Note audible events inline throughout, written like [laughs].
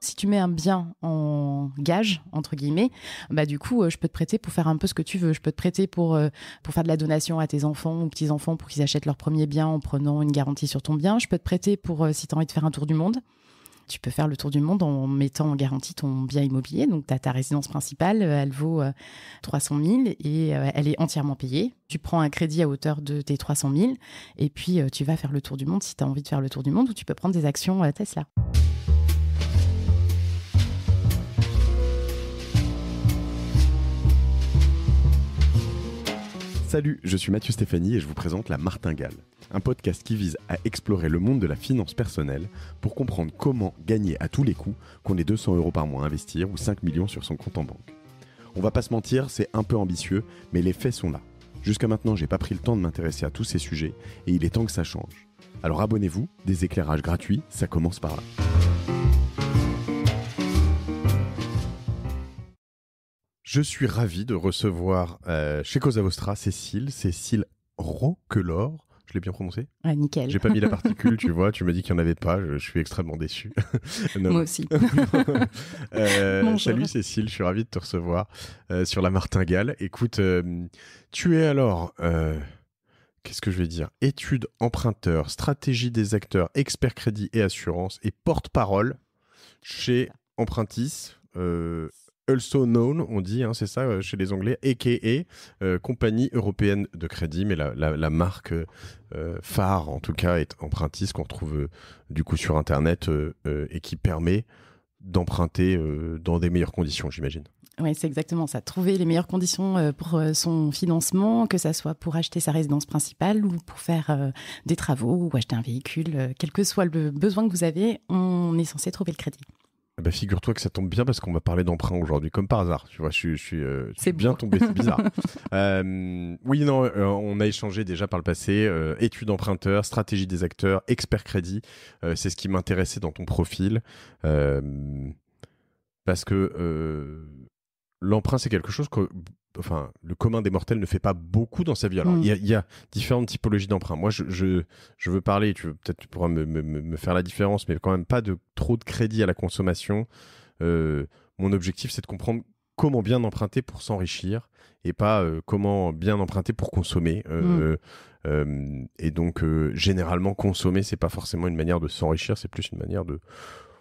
Si tu mets un bien en gage, entre guillemets, bah du coup, euh, je peux te prêter pour faire un peu ce que tu veux. Je peux te prêter pour, euh, pour faire de la donation à tes enfants ou petits-enfants pour qu'ils achètent leur premier bien en prenant une garantie sur ton bien. Je peux te prêter pour, euh, si tu as envie de faire un tour du monde. Tu peux faire le tour du monde en mettant en garantie ton bien immobilier. Donc, tu as ta résidence principale, elle vaut 300 euh, 000 et euh, elle est entièrement payée. Tu prends un crédit à hauteur de tes 300 000 et puis euh, tu vas faire le tour du monde si tu as envie de faire le tour du monde ou tu peux prendre des actions Tesla. Salut, je suis Mathieu Stéphanie et je vous présente La Martingale, un podcast qui vise à explorer le monde de la finance personnelle pour comprendre comment gagner à tous les coups qu'on ait 200 euros par mois à investir ou 5 millions sur son compte en banque. On va pas se mentir, c'est un peu ambitieux, mais les faits sont là. Jusqu'à maintenant, j'ai pas pris le temps de m'intéresser à tous ces sujets et il est temps que ça change. Alors abonnez-vous, des éclairages gratuits, ça commence par là. Je suis ravi de recevoir euh, chez Cosa Vostra Cécile, Cécile Roquelor. Je l'ai bien prononcé Ah, nickel. J'ai pas mis la particule, tu [laughs] vois. Tu me dis qu'il n'y en avait pas. Je, suis extrêmement déçu. [laughs] Moi aussi. [laughs] Euh, salut Cécile, je suis ravi de te recevoir euh, sur la Martingale. Écoute, tu es alors qu'est-ce que je vais dire étude emprunteur, stratégie des acteurs, expert crédit et assurance et porte-parole chez Empruntis. Euh, also known, on dit, hein, c'est ça euh, chez les Anglais, a.k.a. Euh, Compagnie Européenne de Crédit, mais la, marque euh, phare, en tout cas, est empruntiste qu'on trouve du coup sur Internet et qui permet d'emprunter dans des meilleures conditions, j'imagine. Oui, c'est exactement ça. Trouver les meilleures conditions pour son financement, que ce soit pour acheter sa résidence principale ou pour faire des travaux ou acheter un véhicule, quel que soit le besoin que vous avez, on est censé trouver le crédit. Bah, figure-toi que ça tombe bien parce qu'on va parler d'emprunt aujourd'hui, comme par hasard. Tu vois, je, euh, bien tombé, c'est bizarre. [laughs] Euh, oui, non, euh, on a échangé déjà par le passé, études emprunteurs, stratégie des acteurs, expert crédit. c'est ce qui m'intéressait dans ton profil. parce que l'emprunt, c'est quelque chose que enfin, le commun des mortels ne fait pas beaucoup dans sa vie. Alors, mm. il y, a différentes typologies d'emprunt. Moi, je, veux parler, tu peut-être tu pourras me, faire la différence, mais quand même pas de trop de crédit à la consommation. Euh, mon objectif, c'est de comprendre comment bien emprunter pour s'enrichir et pas euh, comment bien emprunter pour consommer. Euh, mm. et donc, généralement, consommer, c'est pas forcément une manière de s'enrichir, c'est plus une manière de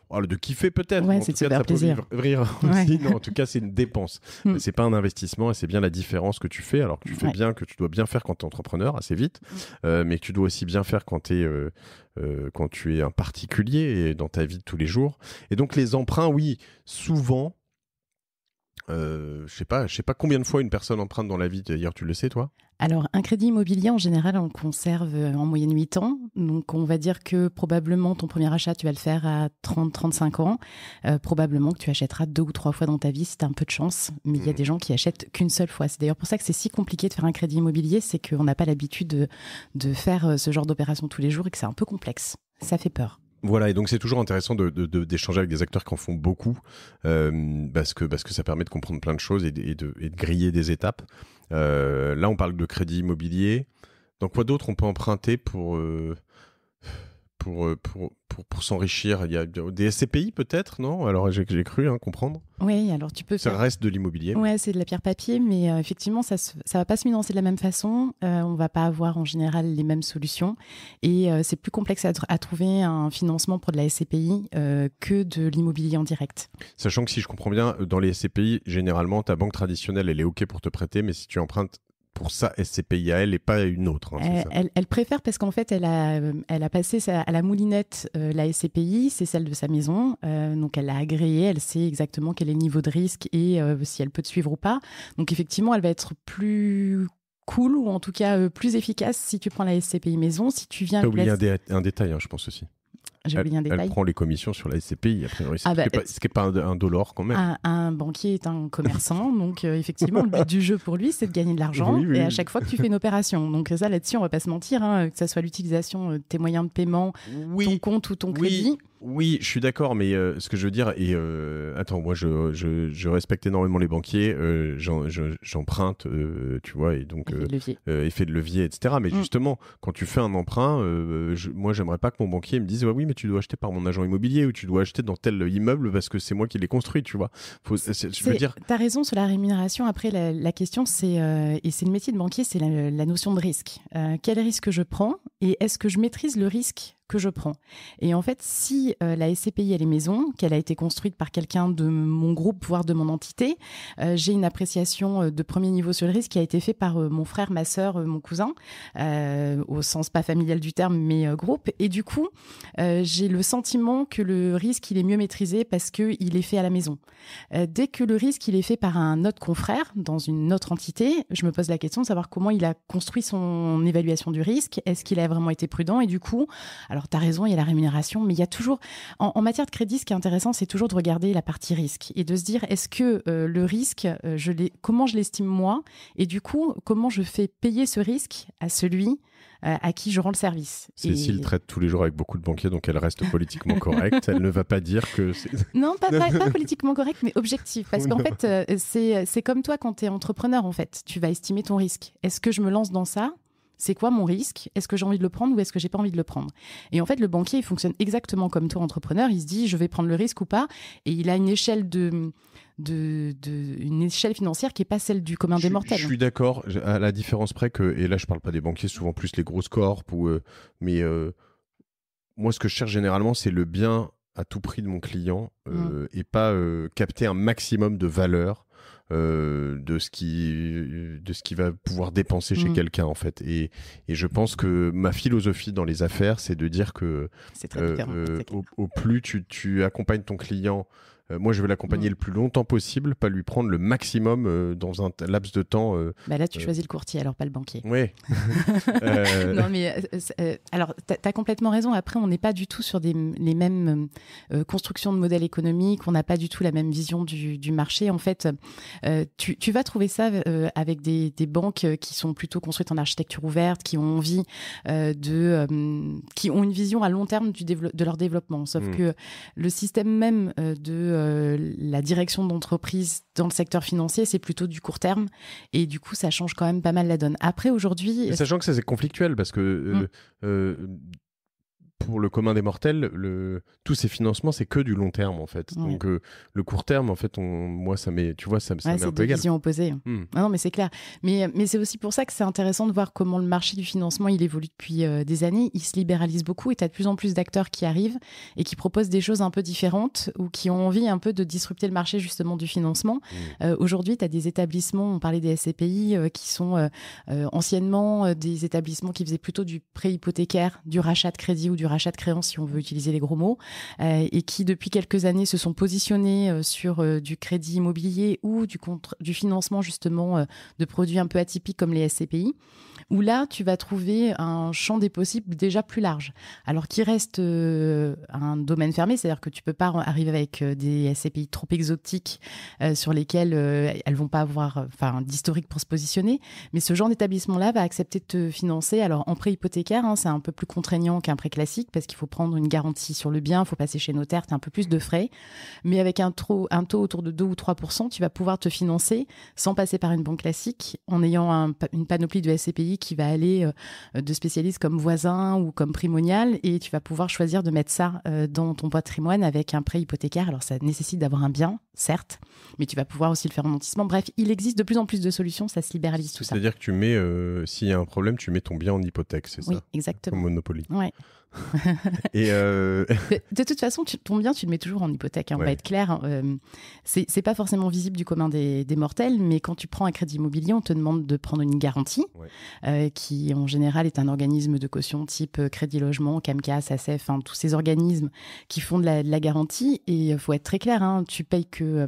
Oh, de kiffer peut-être. en tout cas, rire aussi. Non, en tout cas, c'est une dépense. Ce hmm. C'est pas un investissement et c'est bien la différence que tu fais. Alors que tu fais bien, que tu dois bien faire quand tu es entrepreneur assez vite, hmm. euh, mais que tu dois aussi bien faire quand tu es euh, euh, quand tu es un particulier et dans ta vie de tous les jours. Et donc les emprunts, oui, souvent euh, je sais pas, je sais pas combien de fois une personne emprunte dans la vie. d'ailleurs, tu le sais, toi Alors, un crédit immobilier en général, on le conserve euh, en moyenne 8 ans. Donc, on va dire que probablement ton premier achat, tu vas le faire à 30-35 ans. Euh, probablement que tu achèteras deux ou trois fois dans ta vie si as un peu de chance. Mais il y a mmh. des gens qui achètent qu'une seule fois. C'est d'ailleurs pour ça que c'est si compliqué de faire un crédit immobilier, c'est qu'on n'a pas l'habitude de faire ce genre d'opération tous les jours et que c'est un peu complexe. Ça fait peur. Voilà, et donc c'est toujours intéressant d'échanger de, avec des acteurs qui en font beaucoup, euh, parce, que, parce que ça permet de comprendre plein de choses et de, griller des étapes. Euh, là, on parle de crédit immobilier. Dans quoi d'autre on peut emprunter pour... Euh, euh, pour, pour, s'enrichir Il y a des SCPI peut-être, non Alors j'ai cru hein, comprendre. Oui, alors tu peux. Ça reste de l'immobilier. Oui, c'est de la pierre papier, mais euh, effectivement, ça ne va pas se financer de la même façon. Euh, on ne va pas avoir en général les mêmes solutions. Et c'est plus complexe à, trouver un financement pour de la SCPI que de l'immobilier en direct. Sachant que si je comprends bien, dans les SCPI, généralement, ta banque traditionnelle, elle est OK pour te prêter, mais si tu empruntes pour ça elle et pas une autre. Hein, elle, préfère parce qu'en fait, elle a, euh, elle a passé à la moulinette euh, la SCPI, c'est celle de sa maison. Euh, donc, elle l'a agréée, elle sait exactement quel est le niveau de risque et si elle peut te suivre ou pas. Donc, effectivement, elle va être plus cool ou en tout cas plus efficace si tu prends la SCPI maison. Si tu viens. oublié un, détail, hein, je pense aussi j'ai Elle prend les commissions sur la SCPI, a ah bah, ce qui n'est pas, un, quand même. Un, banquier est un commerçant, [laughs] donc euh, effectivement, le but du jeu pour lui, c'est de gagner de l'argent. Et à chaque fois que tu fais une opération, donc ça là-dessus, on va pas se mentir, hein, que ça soit l'utilisation euh, de tes moyens de paiement, ton compte ou ton crédit. Oui, je suis d'accord, mais euh, ce que je veux dire, et euh, attends, moi je, respecte énormément les banquiers, euh, j'emprunte, tu vois, et donc effet de, de levier, etc. Mais mm. justement, quand tu fais un emprunt, moi j'aimerais pas que mon banquier me dise, oui, mais tu dois acheter par mon agent immobilier ou tu dois acheter dans tel immeuble parce que c'est moi qui l'ai construit, tu vois. je veux dire. T'as raison sur la rémunération. Après, la, question, c'est, et c'est le métier de banquier, c'est la, notion de risque. quel risque je prends et est-ce que je maîtrise le risque que je prends. Et en fait, si euh, la SCPI elle est maison, qu'elle a été construite par quelqu'un de mon groupe, voire de mon entité, euh, j'ai une appréciation euh, de premier niveau sur le risque qui a été fait par mon frère, ma sœur, mon cousin, au sens pas familial du terme, mais groupe. Et du coup, j'ai le sentiment que le risque il est mieux maîtrisé parce que il est fait à la maison. dès que le risque il est fait par un autre confrère dans une autre entité, je me pose la question de savoir comment il a construit son évaluation du risque. Est-ce qu'il a vraiment été prudent Et du coup, alors, tu as raison, il y a la rémunération, mais il y a toujours, en, matière de crédit, ce qui est intéressant, c'est toujours de regarder la partie risque et de se dire, est-ce que euh, le risque, euh, comment je l'estime moi, et du coup, comment je fais payer ce risque à celui euh, à qui je rends le service. Cécile traite tous les jours avec beaucoup de banquiers, donc elle reste politiquement correcte. elle ne va pas dire que [laughs] Non, pas, [laughs] politiquement correcte, mais objectif. Parce qu'en fait, c'est, comme toi quand tu es entrepreneur, en fait. Tu vas estimer ton risque. Est-ce que je me lance dans ça c'est quoi mon risque Est-ce que j'ai envie de le prendre ou est-ce que j'ai pas envie de le prendre Et en fait, le banquier, il fonctionne exactement comme toi, entrepreneur. Il se dit, je vais prendre le risque ou pas. Et il a une échelle de, de, une échelle financière qui est pas celle du commun des mortels. Je suis d'accord, à la différence près que, et là, je parle pas des banquiers, souvent plus les grosses corps, euh, mais euh, moi, ce que je cherche généralement, c'est le bien à tout prix de mon client mmh. euh, et pas capter un maximum de valeur euh, de ce qui de ce qui va pouvoir dépenser chez mm. quelqu'un en fait et, et, je pense que ma philosophie dans les affaires c'est de dire que euh, hein, euh, au, au, plus tu, tu, accompagnes ton client euh, moi, je veux l'accompagner mm. le plus longtemps possible, pas lui prendre le maximum euh, dans un laps de temps. Euh, bah là, tu choisis le courtier, alors pas le banquier. Oui. [laughs] non, mais alors, tu as complètement raison. Après, on n'est pas du tout sur les mêmes constructions de modèles économiques. On n'a pas du tout la même vision du, marché. En fait, tu, vas trouver ça avec des, banques qui sont plutôt construites en architecture ouverte, qui ont envie de. qui ont une vision à long terme du de leur développement. Sauf mm. que le système même de euh, la direction d'entreprise dans le secteur financier, c'est plutôt du court terme. Et du coup, ça change quand même pas mal la donne. Après, aujourd'hui. Sachant que c'est conflictuel parce que. Euh, mm. euh, pour le commun des mortels, le, tous ces financements, c'est que du long terme, en fait. Donc, euh, le court terme, en fait, on, moi, ça m'est, tu vois, ça, ça ouais, un peu égal. C'est opposée. Hein. Hmm. Ah non, mais c'est clair. Mais, mais c'est aussi pour ça que c'est intéressant de voir comment le marché du financement, il évolue depuis euh, des années. Il se libéralise beaucoup et tu as de plus en plus d'acteurs qui arrivent et qui proposent des choses un peu différentes ou qui ont envie un peu de disrupter le marché, justement, du financement. Hmm. Euh, aujourd'hui, tu as des établissements, on parlait des SCPI, qui sont anciennement des établissements qui faisaient plutôt du prêt hypothécaire, du rachat de crédit ou du rachat de créances, si on veut utiliser les gros mots, euh, et qui depuis quelques années se sont positionnés euh, sur euh, du crédit immobilier ou du, contre, du financement justement de produits un peu atypiques comme les SCPI, où là tu vas trouver un champ des possibles déjà plus large. Alors qu'il reste un domaine fermé, c'est-à-dire que tu peux pas arriver avec des SCPI trop exotiques sur lesquels elles vont pas avoir enfin d'historique pour se positionner, mais ce genre d'établissement-là va accepter de te financer. Alors en prêt hypothécaire, hein, c'est un peu plus contraignant qu'un prêt classique parce qu'il faut prendre une garantie sur le bien, il faut passer chez notaire, tu as un peu plus de frais. Mais avec un, taux, autour de 2 ou 3 tu vas pouvoir te financer sans passer par une banque classique, en ayant une panoplie de SCPI qui va aller euh, de spécialistes comme voisin ou comme primonial, et tu vas pouvoir choisir de mettre ça euh, dans ton patrimoine avec un prêt hypothécaire. Alors ça nécessite d'avoir un bien, certes, mais tu vas pouvoir aussi le faire en nantissement. Bref, il existe de plus en plus de solutions, ça se libéralise tout ça. C'est-à-dire que tu mets, euh, s'il y a un problème, tu mets ton bien en hypothèque, c'est ça Oui, exactement. Monopoly. Ouais. [laughs] Euh, [laughs] de, toute façon, tu, tombes bien, tu le mets toujours en hypothèque, on hein, va être clair. Hein. Euh, c'est pas forcément visible du commun des, mortels, mais quand tu prends un crédit immobilier, on te demande de prendre une garantie, euh, qui en général est un organisme de caution type Crédit Logement, CAMCAS, SACEF, hein, tous ces organismes qui font de la, de la garantie. Et il faut être très clair, tu payes que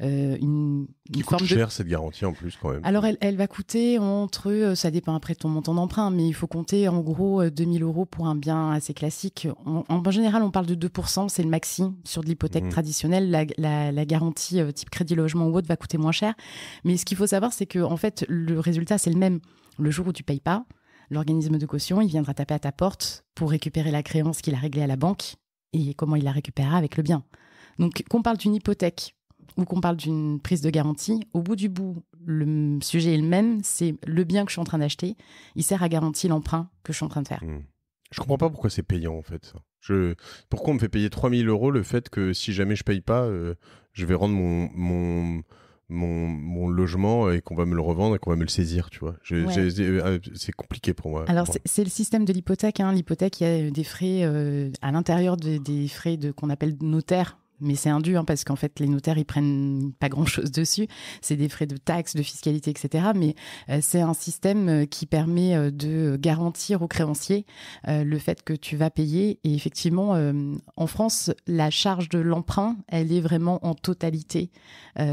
euh, une, Qui coûte cher cette garantie en plus quand même. Alors elle, va coûter entre, euh, ça dépend après ton montant d'emprunt, mais il faut compter en gros 2000 euh, euros pour un bien assez classique. en, général, on parle de 2%, c'est le maxi sur de l'hypothèque mmh. traditionnelle. La, garantie type crédit logement ou autre va coûter moins cher. Mais ce qu'il faut savoir, c'est que en fait, le résultat, c'est le même. Le jour où tu payes pas, l'organisme de caution, il viendra taper à ta porte pour récupérer la créance qu'il a réglée à la banque et comment il la récupérera avec le bien. Donc, qu'on parle d'une hypothèque ou qu'on parle d'une prise de garantie, au bout du bout, le sujet est le même, c'est le bien que je suis en train d'acheter, il sert à garantir l'emprunt que je suis en train de faire. Hmm. Je comprends pas pourquoi c'est payant en fait. Ça. Je... Pourquoi on me fait payer 3000 euros le fait que si jamais je paye pas, euh, je vais rendre mon, mon, mon, logement et qu'on va me le revendre et qu'on va me le saisir, tu vois. Euh, euh, c'est compliqué pour moi. Alors, c'est le système de l'hypothèque. Hein. L'hypothèque, il y a des frais à l'intérieur des frais de, qu'on appelle notaire mais c'est indu hein, parce qu'en fait les notaires ils prennent pas grand chose dessus c'est des frais de taxes de fiscalité etc mais euh, c'est un système euh, qui permet euh, de garantir aux créanciers le fait que tu vas payer et effectivement en France la charge de l'emprunt elle est vraiment en totalité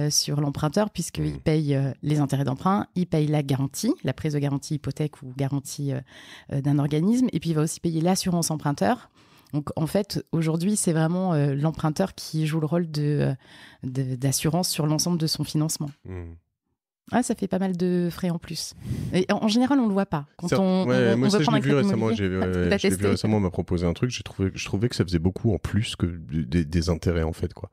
sur l'emprunteur puisqu'il mmh. paye les intérêts d'emprunt il paye la garantie la prise de garantie hypothèque ou garantie d'un organisme et puis il va aussi payer l'assurance emprunteur donc en fait, aujourd'hui, c'est vraiment euh, l'emprunteur qui joue le rôle euh, d'assurance sur l'ensemble de son financement. Hmm. Ah, ça fait pas mal de frais en plus. Et en, général, on le voit pas. Quand on, moi, ça, [laughs] je l'ai vu récemment. J'ai vu récemment, on m'a proposé un truc. J'ai trouvé, je trouvais que ça faisait beaucoup en plus que des, intérêts en fait, quoi.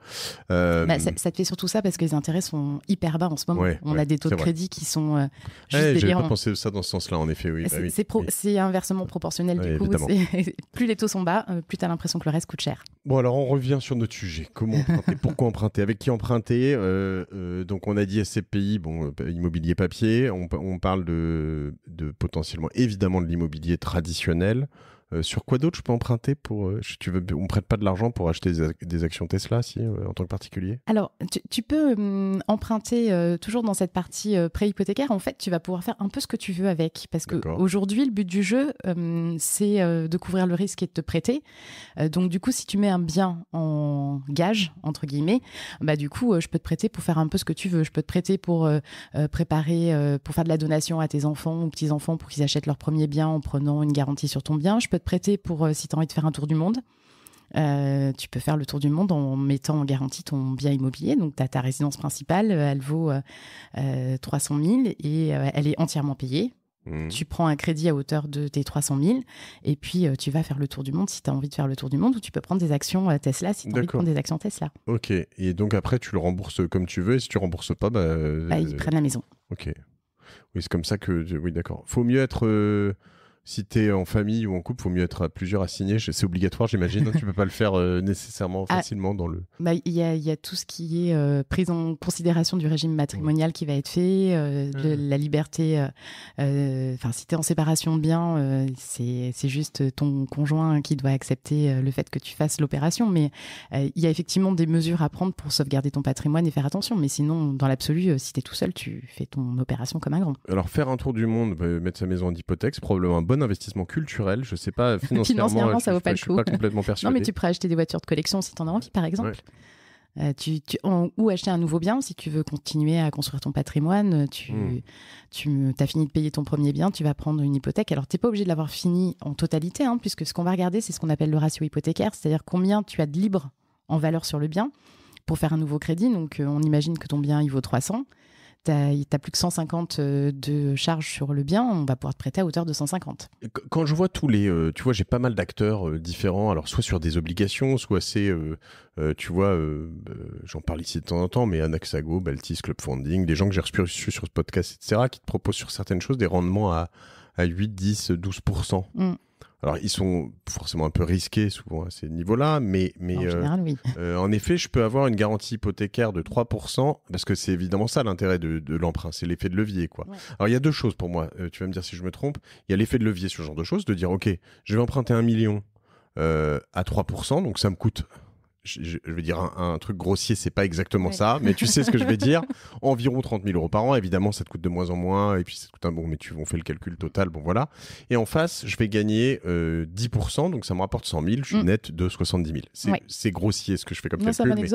Bah, euh, ça, te fait surtout ça parce que les intérêts sont hyper bas en ce moment. on a des taux de crédit qui sont. Euh, eh, juste J'ai pas pensé ça dans ce sens-là, en effet. Oui. Bah c'est inversement proportionnel du coup. [laughs] plus les taux sont bas, euh, plus tu as l'impression que le reste coûte cher. Bon, alors on revient sur notre sujet. Comment emprunter [laughs] Pourquoi emprunter Avec qui emprunter euh, Donc, on a dit à pays, Bon immobilier papier, on, parle de, potentiellement évidemment de l'immobilier traditionnel, euh, sur quoi d'autre je peux emprunter pour euh, tu veux on prête pas de l'argent pour acheter des, actions Tesla si euh, en tant que particulier Alors tu, peux hum, emprunter toujours dans cette partie pré-hypothécaire. en fait tu vas pouvoir faire un peu ce que tu veux avec parce que aujourd'hui le but du jeu hum, c'est de couvrir le risque et de te prêter donc du coup si tu mets un bien en gage entre guillemets bah du coup je peux te prêter pour faire un peu ce que tu veux je peux te prêter pour préparer pour faire de la donation à tes enfants ou petits enfants pour qu'ils achètent leur premier bien en prenant une garantie sur ton bien je peux prêter pour euh, si tu as envie de faire un tour du monde. Euh, tu peux faire le tour du monde en mettant en garantie ton bien immobilier. Donc, tu as ta résidence principale, euh, elle vaut 300 000 et elle est entièrement payée. Mmh. Tu prends un crédit à hauteur de tes 300 000 et puis tu vas faire le tour du monde si tu as envie de faire le tour du monde ou tu peux prendre des actions Tesla si tu as envie de prendre des actions Tesla. Ok, et donc après tu le rembourses comme tu veux et si tu rembourses pas, bah, bah ils prennent la maison. Ok, oui, c'est comme ça que. Oui, d'accord. Faut mieux être si es en famille ou en couple, faut mieux être à plusieurs à signer. C'est obligatoire, j'imagine. [laughs] tu peux pas le faire euh, nécessairement ah. facilement dans le. Bah, il y, a, tout ce qui est euh, prise en considération du régime matrimonial qui va être fait, euh, de la liberté. Enfin, si es en séparation de biens, c'est juste ton conjoint qui doit accepter le fait que tu fasses l'opération. Mais il y a effectivement des mesures à prendre pour sauvegarder ton patrimoine et faire attention. Mais sinon, dans l'absolu, si es tout seul, tu fais ton opération comme un grand. Alors, faire un tour du monde, bah, mettre sa maison en hypothèque, c'est probablement un bon investissement culturel. Je sais pas [laughs] financièrement, ça ne vaut pas le coup. pas complètement persuadé. non, mais tu pourrais acheter des voitures de collection si tu en as envie, par exemple. Euh, tu, ou acheter un nouveau bien si tu veux continuer à construire ton patrimoine. Tu, hmm. as fini de payer ton premier bien, tu vas prendre une hypothèque. Alors, tu n'es pas obligé de l'avoir fini en totalité, hein, puisque ce qu'on va regarder, c'est ce qu'on appelle le ratio hypothécaire, c'est-à-dire combien tu as de libre en valeur sur le bien pour faire un nouveau crédit. Donc, euh, on imagine que ton bien, il vaut 300 tu n'as plus que 150 euh, de charges sur le bien, on va pouvoir te prêter à hauteur de 150. Quand je vois tous les, euh, tu vois, j'ai pas mal d'acteurs euh, différents, alors soit sur des obligations, soit c'est, tu vois, bah, j'en parle ici de temps en temps, mais Anaxago, Baltis, Club Funding, des gens que j'ai reçus sur ce podcast, etc., qui te proposent sur certaines choses des rendements à, 8, 10, 12%. Alors, ils sont forcément un peu risqués souvent à ces niveaux-là, mais, mais en, euh, euh, en, effet, je peux avoir une garantie hypothécaire de 3%, parce que c'est évidemment ça l'intérêt de, l'emprunt, c'est l'effet de levier. quoi. Alors, il y a deux choses pour moi, euh, tu vas me dire si je me trompe. Il y a l'effet de levier, sur ce genre de choses, de dire, OK, je vais emprunter un million à 3%, donc ça me coûte je, je, vais dire un, truc grossier, c'est pas exactement ça, mais tu sais ce que je vais dire. [laughs] Environ 30 000 euros par an. Évidemment, ça te coûte de moins en moins. Et puis, ça te coûte un bon, mais tu, on fait le calcul total. Bon, voilà. Et en face, je vais gagner 10%, euh, donc ça me rapporte 100 000. Je suis mm. net de 70 000. C'est grossier ce que je fais comme non, calcul. Mais,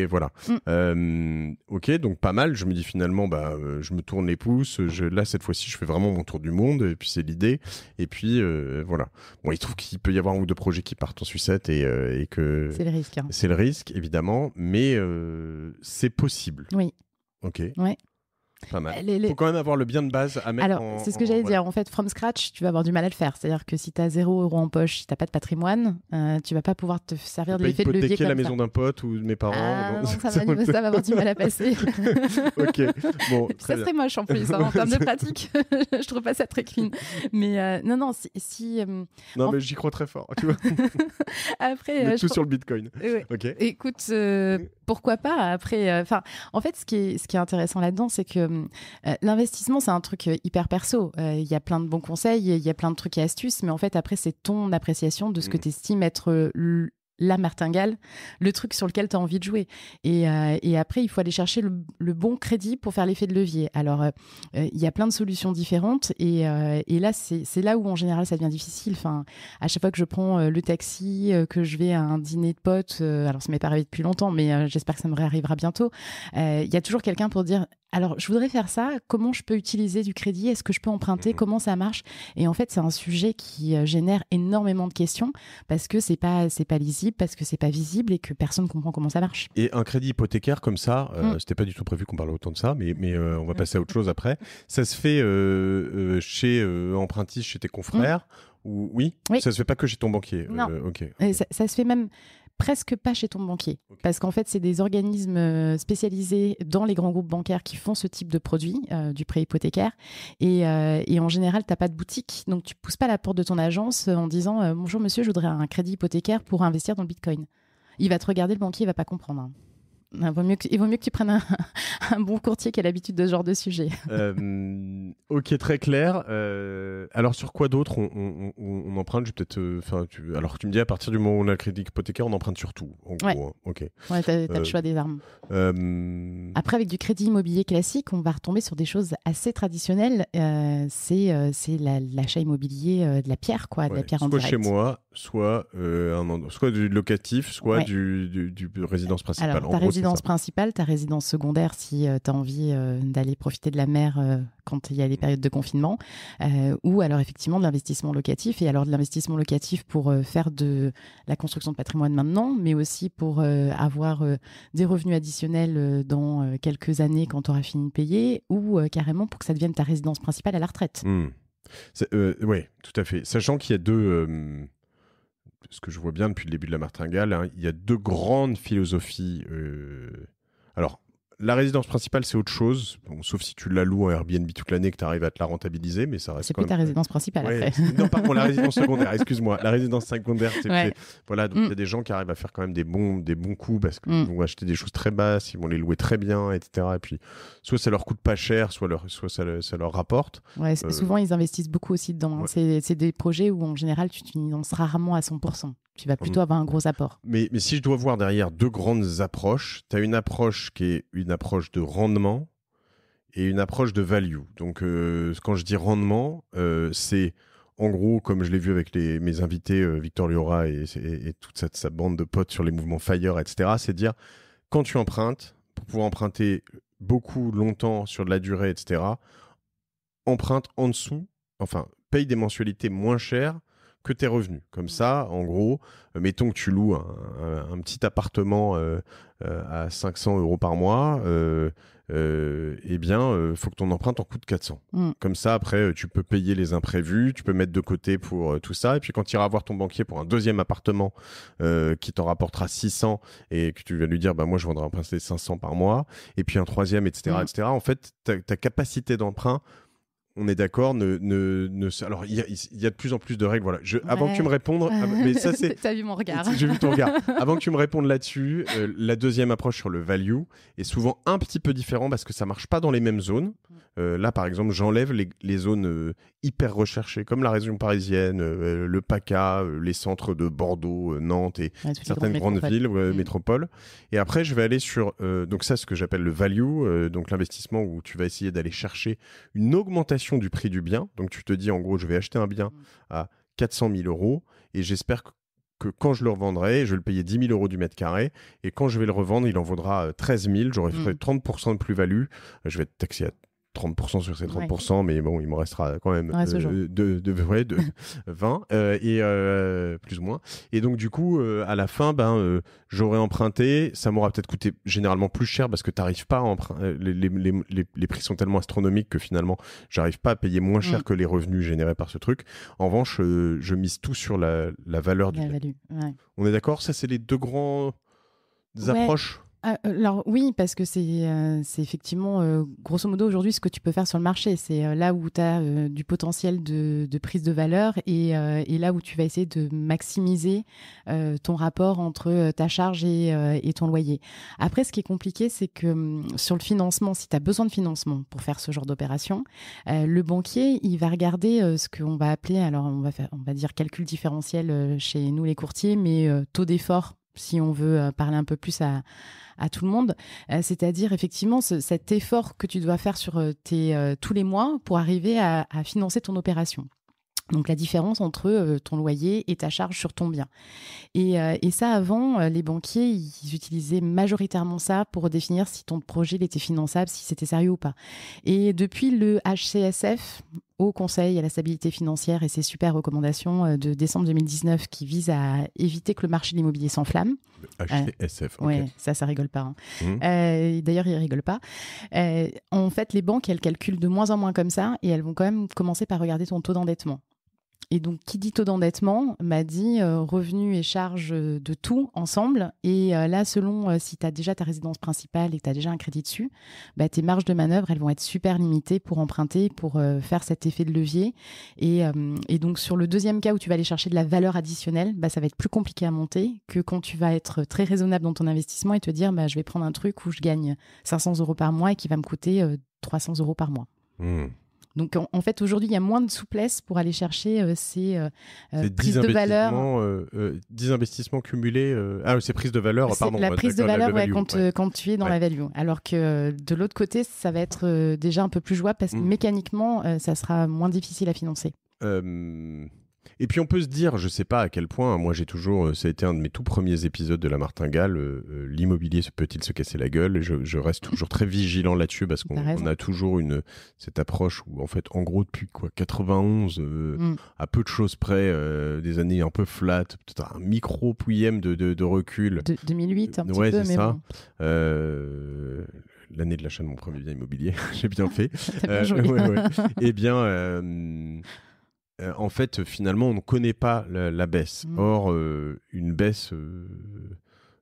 mais, voilà. Mm. Euh, ok, donc pas mal. Je me dis finalement, bah, euh, je me tourne les pouces. Je, là, cette fois-ci, je fais vraiment mon tour du monde. Et puis, c'est l'idée. Et puis, voilà. Bon, il trouve qu'il peut y avoir un ou deux projets qui partent en sucette et, et que. C'est le risque. Hein. C'est le risque, évidemment, mais euh, c'est possible. Oui. Ok. Ouais. Pas mal. Les, faut quand même avoir le bien de base à mettre Alors, c'est ce que j'allais dire. En fait, from scratch, tu vas avoir du mal à le faire. C'est-à-dire que si tu as zéro euro en poche, si tu pas de patrimoine, tu euh, tu vas pas pouvoir te servir de l'effet de levier. Comme la maison d'un pote ou de mes parents. Ah, [laughs] ça, va, avoir du mal à passer. [laughs] [laughs] ça serait moche en plus. Hein, en termes de pratique, je trouve pas ça très clean. Mais euh, non, non, si. Euh, non, mais j'y crois très fort. Après, tout sur le bitcoin. Ok. Écoute pourquoi pas après euh, enfin en fait ce qui est intéressant là-dedans c'est que hum, euh, l'investissement c'est un truc euh, hyper perso il y a plein de bons conseils il y a plein de trucs et astuces mais en fait après c'est ton appréciation de ce que mmh. tu estimes être la martingale, le truc sur lequel tu as envie de jouer. Et, euh, et, après, il faut aller chercher le, bon crédit pour faire l'effet de levier. Alors, euh, euh, il y a plein de solutions différentes. Et, là, c'est là où, en général, ça devient difficile. Enfin, à chaque fois que je prends le taxi, que je vais à un dîner de potes, alors ça m'est pas arrivé depuis longtemps, mais j'espère que ça me réarrivera bientôt, il y a toujours quelqu'un pour dire alors je voudrais faire ça, comment je peux utiliser du crédit, est-ce que je peux emprunter, mhm. comment ça marche Et en fait, c'est un sujet qui euh, génère énormément de questions parce que c'est pas c'est pas lisible, parce que c'est pas visible et que personne comprend comment ça marche. Et un crédit hypothécaire comme ça, ce euh, n'était mm. c'était pas du tout prévu qu'on parle autant de ça, mais mais euh, on va mm. passer à autre chose après. Ça se fait chez empruntis, chez tes confrères. Mm. Ou, oui, oui, ça se fait pas que chez ton banquier. Non. ça, se fait même presque pas chez ton banquier. Parce qu'en fait, c'est des organismes euh, spécialisés dans les grands groupes bancaires qui font ce type de produit, euh, du prêt hypothécaire. Et, euh, en général, tu n'as pas de boutique. Donc, tu pousses pas la porte de ton agence en disant Bonjour monsieur, je voudrais un crédit hypothécaire pour investir dans le bitcoin. Il va te regarder, le banquier, il va pas comprendre. Hein. Il bah, vaut, mieux que, il vaut mieux que tu prennes [laughs] un, bon courtier qui a l'habitude de ce genre de sujet. Euh, ok, très clair. Euh, alors, sur quoi d'autre on, emprunte je peut-être, euh, Alors, tu me dis, à partir du moment où on a le crédit hypothécaire, on emprunte sur tout, ouais. Hein. Ok. Ouais, t'as, le choix des armes. Après, avec du crédit immobilier classique, on va retomber sur des choses assez traditionnelles. c'est, l'achat immobilier de la pierre, quoi, de la pierre en Soit chez moi, soit, soit du locatif, soit du, résidence principale. en résidence principale, ta résidence secondaire si euh, tu as envie euh, d'aller profiter de la mer euh, quand il y a des périodes de confinement, ou alors effectivement de l'investissement locatif, et alors de l'investissement locatif pour faire de la construction de patrimoine maintenant, mais aussi pour avoir des revenus additionnels dans quelques années quand tu auras fini de payer, ou carrément pour que ça devienne ta résidence principale à la retraite. Hmm. oui, tout à fait. Sachant qu'il y a deux, ce que je vois bien depuis le début de la martingale, hein, il y a deux grandes philosophies. Euh, alors, la résidence principale, c'est autre chose. sauf si tu la loues en Airbnb toute l'année que tu arrives à te la rentabiliser, mais ça reste. C'est plus ta résidence principale non, par contre, la résidence [laughs] secondaire, excuse-moi. La résidence secondaire, c'est. Voilà, donc il y a des gens qui arrivent à faire quand même des bons, des bons coups parce qu'ils mm. vont acheter des choses très basses, ils vont les louer très bien, etc. Et puis, soit ça leur coûte pas cher, soit, ça, leur rapporte. Euh, souvent, ils investissent beaucoup aussi dedans. Hein. C'est des projets où, en général, tu t'y rarement à 100% tu vas plutôt mm. avoir un gros apport. Mais, mais si je dois voir derrière deux grandes approches, tu as une approche qui est une approche de rendement et une approche de value. Donc, euh, quand je dis rendement, euh, c'est en gros, comme je l'ai vu avec les, mes invités, euh, Victor Liora et, toute sa bande de potes sur les mouvements Fire, etc., c'est dire quand tu empruntes, pour pouvoir emprunter beaucoup, longtemps, sur de la durée, etc., emprunte en dessous, enfin, paye des mensualités moins chères que tes revenus. Comme mm. ça, en gros, euh, mettons que tu loues un, petit appartement euh, euh, à 500 euros par mois, eh bien, faut que ton emprunt en coûte 400. Mm. Comme ça, après, tu peux payer les imprévus, tu peux mettre de côté pour tout ça. Et puis, quand tu iras voir ton banquier pour un deuxième appartement qui t'en rapportera 600 et que tu vas lui dire, bah, moi, je vendrai un principe 500 par mois, et puis un troisième, etc., mm. etc., en fait, ta capacité d'emprunt on est d'accord, ne, ne, ne, alors il y, a de plus en plus de règles. Voilà. Je, Avant que tu me répondes, [laughs] mais ça c'est. T'as vu mon regard. J'ai vu ton regard. [laughs] avant que tu me répondes là-dessus, euh, la deuxième approche sur le value est souvent un petit peu différent parce que ça marche pas dans les mêmes zones. Euh, là, par exemple, j'enlève les, les, zones euh, hyper recherchées comme la région parisienne, le PACA, les centres de Bordeaux, Nantes et ah, certaines grandes, villes, mm. métropoles. Et après, je vais aller sur donc ça, c'est ce que j'appelle le value, donc l'investissement où tu vas essayer d'aller chercher une augmentation du prix du bien. Donc tu te dis en gros, je vais acheter un bien mmh. à 400 000 euros et j'espère que quand je le revendrai, je vais le payer 10 000 euros du mètre carré. Et quand je vais le revendre, il en vaudra 13 euh, 000. J'aurai mmh. fait 30% de plus-value. Je vais être taxé à 30% sur ces 30%, mais bon, il me restera quand même de, de 20, et euh, plus ou moins. Et donc, du coup, euh, à la fin, ben, euh, j'aurais emprunté, ça m'aura peut-être coûté généralement plus cher parce que t'arrives pas à les, prix sont tellement astronomiques que finalement, j'arrive pas à payer moins cher mm. que les revenus générés par ce truc. En revanche, je mise tout sur la, valeur du On est d'accord Ça, c'est les deux grands approches ah, euh, alors oui, parce que c'est euh, effectivement, euh, grosso modo, aujourd'hui, ce que tu peux faire sur le marché. C'est là où tu as du potentiel de, prise de valeur et, là où tu vas essayer de maximiser ton rapport entre ta charge et, et, ton loyer. Après, ce qui est compliqué, c'est que hum, sur le financement, si tu as besoin de financement pour faire ce genre d'opération, le banquier, il va regarder ce qu'on va appeler, alors on va, faire, on va dire calcul différentiel chez nous les courtiers, mais taux d'effort si on veut euh, parler un peu plus à, tout le monde, euh, c'est-à-dire effectivement cet effort que tu dois faire euh, tous les mois pour arriver à, financer ton opération. Donc la différence entre ton loyer et ta charge sur ton bien. Et, ça, avant, les banquiers, ils utilisaient majoritairement ça pour définir si ton projet était finançable, si c'était sérieux ou pas. Et depuis le HCSF, Conseil à la stabilité financière et ses super recommandations euh, de décembre 2019 qui visent à éviter que le marché de l'immobilier s'enflamme. HTSF, euh, ça, ça rigole pas. Hein. Hum. Euh, d'ailleurs, ils rigolent pas. en fait, les banques, elles calculent de moins en moins comme ça et elles vont quand même commencer par regarder ton taux d'endettement. Et donc, qui dit taux d'endettement m'a dit euh, revenu et charges de tout ensemble. Et euh, là, selon euh, si tu as déjà ta résidence principale et que tu as déjà un crédit dessus, bah, tes marges de manœuvre, elles vont être super limitées pour emprunter, pour faire cet effet de levier. Et, donc, sur le deuxième cas où tu vas aller chercher de la valeur additionnelle, bah, ça va être plus compliqué à monter que quand tu vas être très raisonnable dans ton investissement et te dire bah, je vais prendre un truc où je gagne 500 euros par mois et qui va me coûter 300 euros par mois. Hmm. Donc en, fait, aujourd'hui, il y a moins de souplesse pour aller chercher euh, ces, euh, euh, prises de valeur. Euh, 10 investissements cumulés. Ah, ces prises de valeur, pardon. La prise de valeur quand, tu es dans la value. Alors que de l'autre côté, ça va être déjà un peu plus jouable parce que mm. mécaniquement, ça sera moins difficile à financer. Et puis on peut se dire, je sais pas à quel point, moi j'ai toujours, euh, ça a été un de mes tout premiers épisodes de La Martingale, euh, euh, L'immobilier l'immobilier peut-il se casser la gueule je, reste toujours très vigilant là-dessus parce qu'on a toujours une, cette approche où en fait, en gros, depuis quoi, 91, mm. à peu de choses près, des années un peu flat, peut-être un micro pouillem de, recul. De, 2008, un petit peu, mais ça. l'année de l'achat de mon premier bien immobilier, [laughs] j'ai bien fait. [laughs] bien [laughs] Eh bien, euh, en fait, finalement, on ne connaît pas la, baisse. Mm. Or, euh, une baisse euh,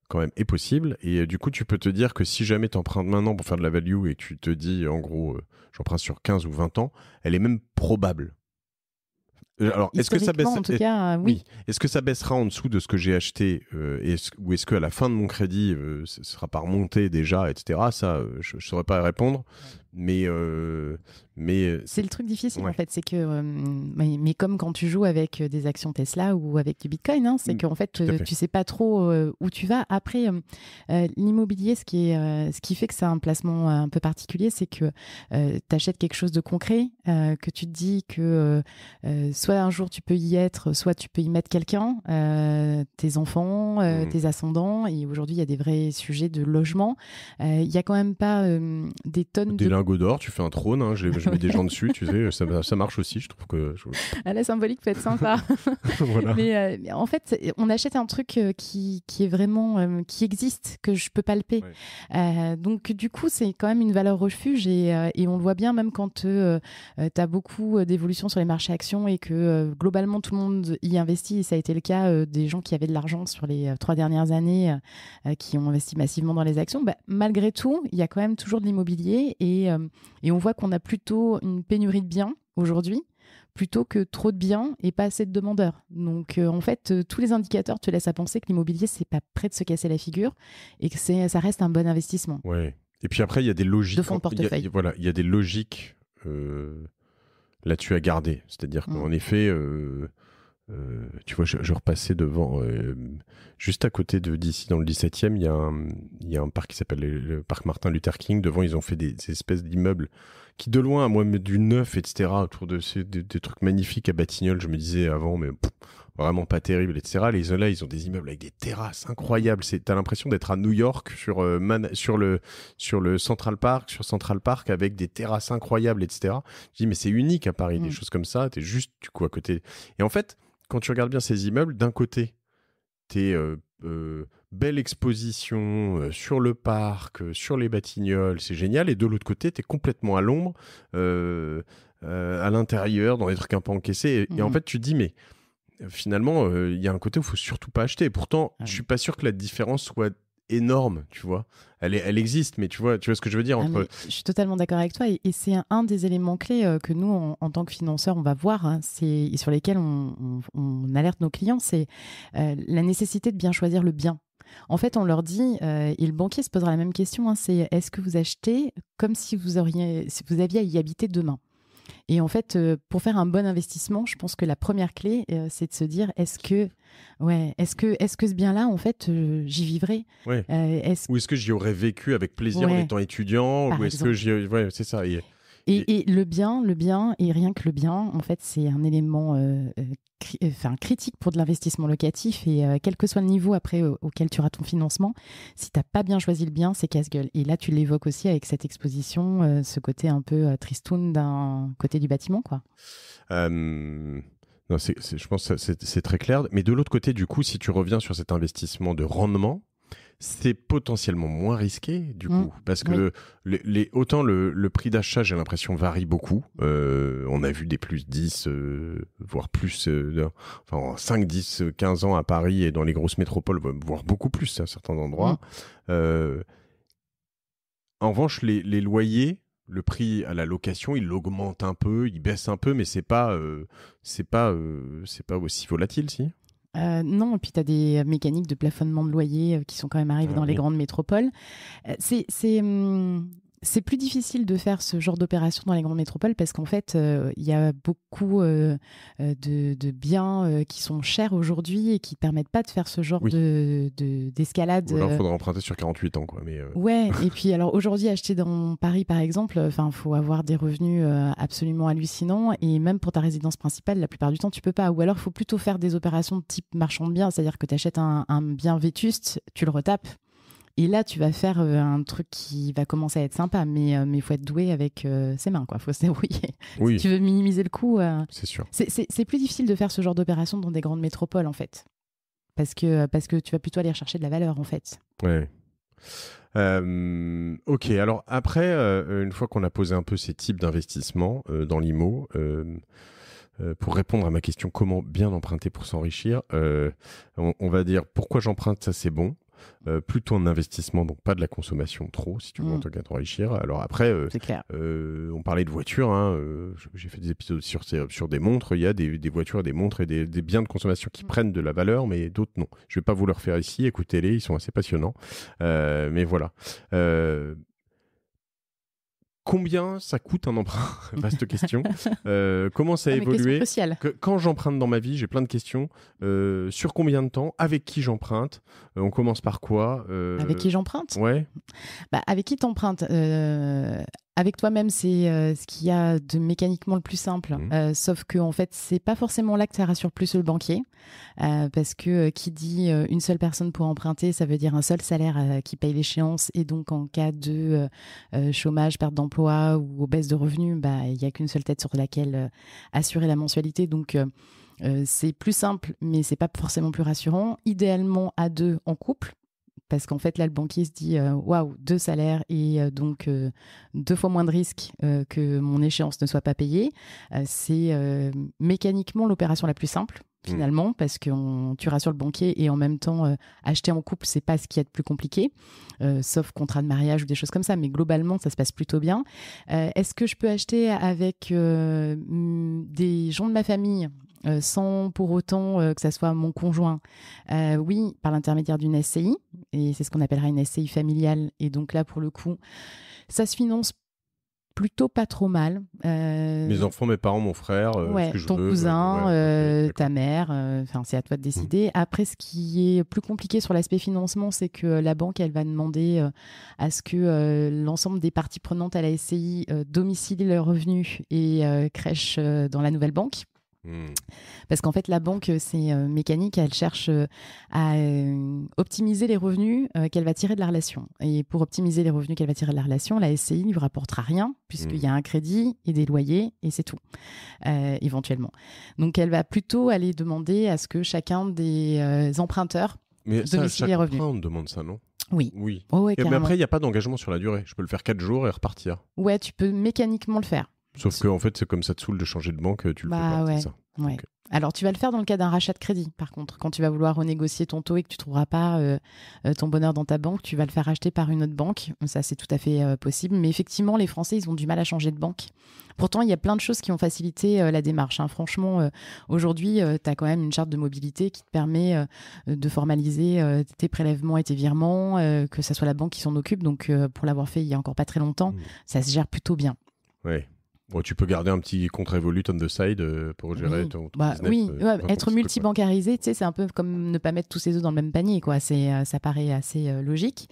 quand même est possible. Et du coup, tu peux te dire que si jamais tu empruntes maintenant pour faire de la value et tu te dis, en gros, j'emprunte sur 15 ou 20 ans, elle est même probable. Ah, alors, est-ce que ça baisse... oui. Est-ce que ça baissera en dessous de ce que j'ai acheté ou est-ce qu'à la fin de mon crédit, ce sera pas remonté déjà, etc. Ça, je, ne saurais pas répondre. Mais, euh, mais euh, c'est le truc difficile en fait, c'est que euh, mais, comme quand tu joues avec des actions Tesla ou avec du Bitcoin, hein, c'est mm. qu'en fait, tu sais pas trop où tu vas. Après, l'immobilier, ce qui est, ce qui fait que c'est un placement un peu particulier, c'est que tu achètes quelque chose de concret, que tu te dis que soit un jour tu peux y être, soit tu peux y mettre quelqu'un, tes enfants, mm. tes ascendants. Et aujourd'hui, il y a des vrais sujets de logement. Il y a quand même pas des tonnes de un godor, tu fais un trône, hein, je, mets des gens dessus, tu sais, ça, marche aussi, je trouve que. la [laughs] symbolique peut être sympa. [laughs] Euh, mais, en fait, on achète un truc euh, qui, qui est vraiment, euh, qui existe, que je peux palper. donc, du coup, c'est quand même une valeur refuge et, et, on le voit bien, même quand tu as beaucoup d'évolution sur les marchés actions et que globalement tout le monde y investit, et ça a été le cas des gens qui avaient de l'argent sur les trois dernières années, qui ont investi massivement dans les actions, bah, malgré tout, il y a quand même toujours de l'immobilier et euh, et, on voit qu'on a plutôt une pénurie de biens aujourd'hui plutôt que trop de biens et pas assez de demandeurs. Donc euh, en fait, euh, tous les indicateurs te laissent à penser que l'immobilier, c'est pas prêt de se casser la figure et que ça reste un bon investissement. Ouais. Et puis après, il y a des logiques. De voilà, il y a des logiques là-dessus à garder. C'est-à-dire qu'en mm. effet, euh, tu vois, je, repassais devant, euh, juste à côté de d'ici dans le 17e, il y, a un, il y a un parc qui s'appelle le, parc Martin Luther King. Devant, ils ont fait des, espèces d'immeubles qui, de loin, à moi, du neuf, etc., autour de ces, des, trucs magnifiques à Batignolles, je me disais avant, mais vraiment pas terrible, etc. Les là, ils ont des immeubles avec des terrasses incroyables. C'est, t'as l'impression d'être à New York sur euh, Man, sur le sur le Central Park, sur Central Park avec des terrasses incroyables, etc. Je dis mais c'est unique à Paris, des mmh. choses comme ça. T'es juste du coup à côté. Et en fait, quand tu regardes bien ces immeubles, d'un côté, t'es belle exposition sur le parc, sur les Batignolles, c'est génial. Et de l'autre côté, tu es complètement à l'ombre, à l'intérieur, dans les trucs un peu encaissés. Et, en mmh fait, tu te dis, mais finalement, il y a un côté où il faut surtout pas acheter. Et pourtant, je ah ne je suis pas sûr que la différence soit énorme, tu vois. Elle, elle existe, mais tu vois, tu vois ce que je veux dire ah, entre... Je suis totalement d'accord avec toi, et, c'est un, des éléments clés euh, que nous, en, tant que financeurs, on va voir, hein, et sur lesquels on, alerte nos clients, c'est euh, la nécessité de bien choisir le bien. En fait, on leur dit, euh, et le banquier se posera la même question, hein, c'est est-ce que vous achetez comme si vous auriez, si vous aviez à y habiter demain et en fait, euh, pour faire un bon investissement, je pense que la première clé, euh, c'est de se dire est-ce que, ouais, est-ce que, est-ce que ce bien-là, en fait, euh, j'y vivrai est Ou est-ce que j'y aurais vécu avec plaisir en étant étudiant Ou est-ce que j'y, c'est ça. Et, le bien, le bien, et rien que le bien, en fait, c'est un élément euh, euh, euh, enfin, critique pour de l'investissement locatif. Et quel que soit le niveau après auquel tu auras ton financement, si tu n'as pas bien choisi le bien, c'est casse-gueule. Et là, tu l'évoques aussi avec cette exposition, ce côté un peu tristoun d'un côté du bâtiment, quoi. Non, je pense que c'est très clair. Mais de l'autre côté, du coup, si tu reviens sur cet investissement de rendement, c'est potentiellement moins risqué du mm. coup parce que les, autant le, prix d'achat j'ai l'impression varie beaucoup euh, on a vu des plus 10 euh, voire plus euh, enfin 5 10 15 ans à Paris et dans les grosses métropoles voire beaucoup plus à certains endroits mm. en revanche les, les, loyers le prix à la location, il augmente un peu, il baisse un peu, mais c'est pas, c'est pas, c'est pas aussi volatile, si. Euh, non, et puis tu as des euh, mécaniques de plafonnement de loyer euh, qui sont quand même arrivées ah dans les grandes métropoles. c'est, c'est, hum, c'est plus difficile de faire ce genre d'opération dans les grandes métropoles parce qu'en fait, euh, il y a beaucoup euh, euh, de, biens qui sont chers aujourd'hui et qui ne permettent pas de faire ce genre de d'escalade. il faudra emprunter sur 48 ans, quoi. ouais. et [laughs] puis alors aujourd'hui, acheter dans Paris, par exemple, il faut avoir des revenus absolument hallucinants et même pour ta résidence principale, la plupart du temps, tu peux pas. Ou alors, il faut plutôt faire des opérations de type marchand de biens, c'est-à-dire que tu achètes un bien vétuste, tu le retapes. Et là, tu vas faire euh, un truc qui va commencer à être sympa, mais euh, il faut être doué avec euh, ses mains, quoi. Faut se [laughs] débrouiller. Oui. si tu veux minimiser le coût. c'est sûr. C'est plus difficile de faire ce genre d'opération dans des grandes métropoles, en fait. Parce que, parce que tu vas plutôt aller chercher de la valeur, en fait. Ouais. ok, alors après, une fois qu'on a posé un peu ces types d'investissements dans l'IMO, pour répondre à ma question comment bien emprunter pour s'enrichir, on, va dire pourquoi j'emprunte, ça c'est bon. Euh, plutôt un investissement, donc pas de la consommation trop, si tu veux, en mm. tant qu'enrichir Alors après, euh, euh, on parlait de voitures, hein, j'ai fait des épisodes sur, sur des montres, il y a des, des voitures, des montres et des, biens de consommation qui mm. prennent de la valeur, mais d'autres non. Je vais pas vous le refaire ici, écoutez-les, ils sont assez passionnants. mais voilà. Combien ça coûte un emprunt [laughs] Vaste question. Euh, comment ça a ah, évolué Quand j'emprunte dans ma vie, j'ai plein de questions. Euh, sur combien de temps Avec qui j'emprunte euh, On commence par quoi Avec qui j'emprunte Ouais. Bah, avec qui t'empruntes avec toi-même, c'est euh, ce qu'il y a de mécaniquement le plus simple. Mmh. Euh, sauf que en fait, c'est pas forcément là que ça rassure plus le banquier, euh, parce que qui dit une seule personne pour emprunter, ça veut dire un seul salaire qui paye l'échéance, et donc en cas de chômage, perte d'emploi ou baisse de revenus, bah il y a qu'une seule tête sur laquelle assurer la mensualité. Donc c'est plus simple, mais c'est pas forcément plus rassurant. Idéalement à deux en couple, parce qu'en fait, là, le banquier se dit euh, waouh, deux salaires et euh, donc euh, deux fois moins de risques que mon échéance ne soit pas payée. c'est mécaniquement l'opération la plus simple mmh. finalement, parce qu'on tuera sur le banquier et en même temps, acheter en couple, c'est pas ce qu'il y a de plus compliqué, sauf contrat de mariage ou des choses comme ça, mais globalement, ça se passe plutôt bien. Est-ce que je peux acheter avec des gens de ma famille euh, sans pour autant euh, que ça soit mon conjoint. Euh, oui, par l'intermédiaire d'une SCI, et c'est ce qu'on appellera une SCI familiale. Et donc là, pour le coup, ça se finance plutôt pas trop mal. Mes enfants, mes parents, mon frère, ce que je ton cousin, ta mère. Enfin, c'est à toi de mmh. décider. Après, ce qui est plus compliqué sur l'aspect financement, c'est que la banque, elle va demander à ce que l'ensemble des parties prenantes à la SCI domicilient leurs revenus et crèchent dans la nouvelle banque. Hmm. Parce qu'en fait, la banque, euh, c'est euh, mécanique, elle cherche euh, à optimiser les revenus qu'elle va tirer de la relation. Et pour optimiser les revenus qu'elle va tirer de la relation, la SCI ne lui rapportera rien, puisqu'il hmm. y a un crédit et des loyers, et c'est tout, éventuellement. Donc, elle va plutôt aller demander à ce que chacun des emprunteurs Mais ça, les revenus. on demande ça, non oui. Oui. mais après, il n'y a pas d'engagement sur la durée. Je peux le faire 4 jours et repartir. Ouais, tu peux mécaniquement le faire. Sauf que en fait, c'est comme ça te saoule de changer de banque, euh, tu le fais bah ouais. Alors, tu vas le faire dans le cas d'un rachat de crédit, par contre. Quand tu vas vouloir renégocier ton taux et que tu trouveras pas euh, euh, ton bonheur dans ta banque, tu vas le faire acheter par une autre banque. Ça, c'est tout à fait possible. Mais effectivement, les Français, ils ont du mal à changer de banque. Pourtant, il y a plein de choses qui ont facilité la démarche. Hein. Franchement, aujourd'hui, tu as quand même une charte de mobilité qui te permet de formaliser tes prélèvements et tes virements, que ce soit la banque qui s'en occupe. Donc, pour l'avoir fait il y a encore pas très longtemps, mmh. ça se gère plutôt bien. Oui, tu peux garder un petit compte Revolut on the side euh, pour gérer oui. ton, ton bah, Oui, euh, être multibancarisé, tu sais, c'est un peu comme ne pas mettre tous ses œufs dans le même panier, quoi. C'est, euh, ça paraît assez logique.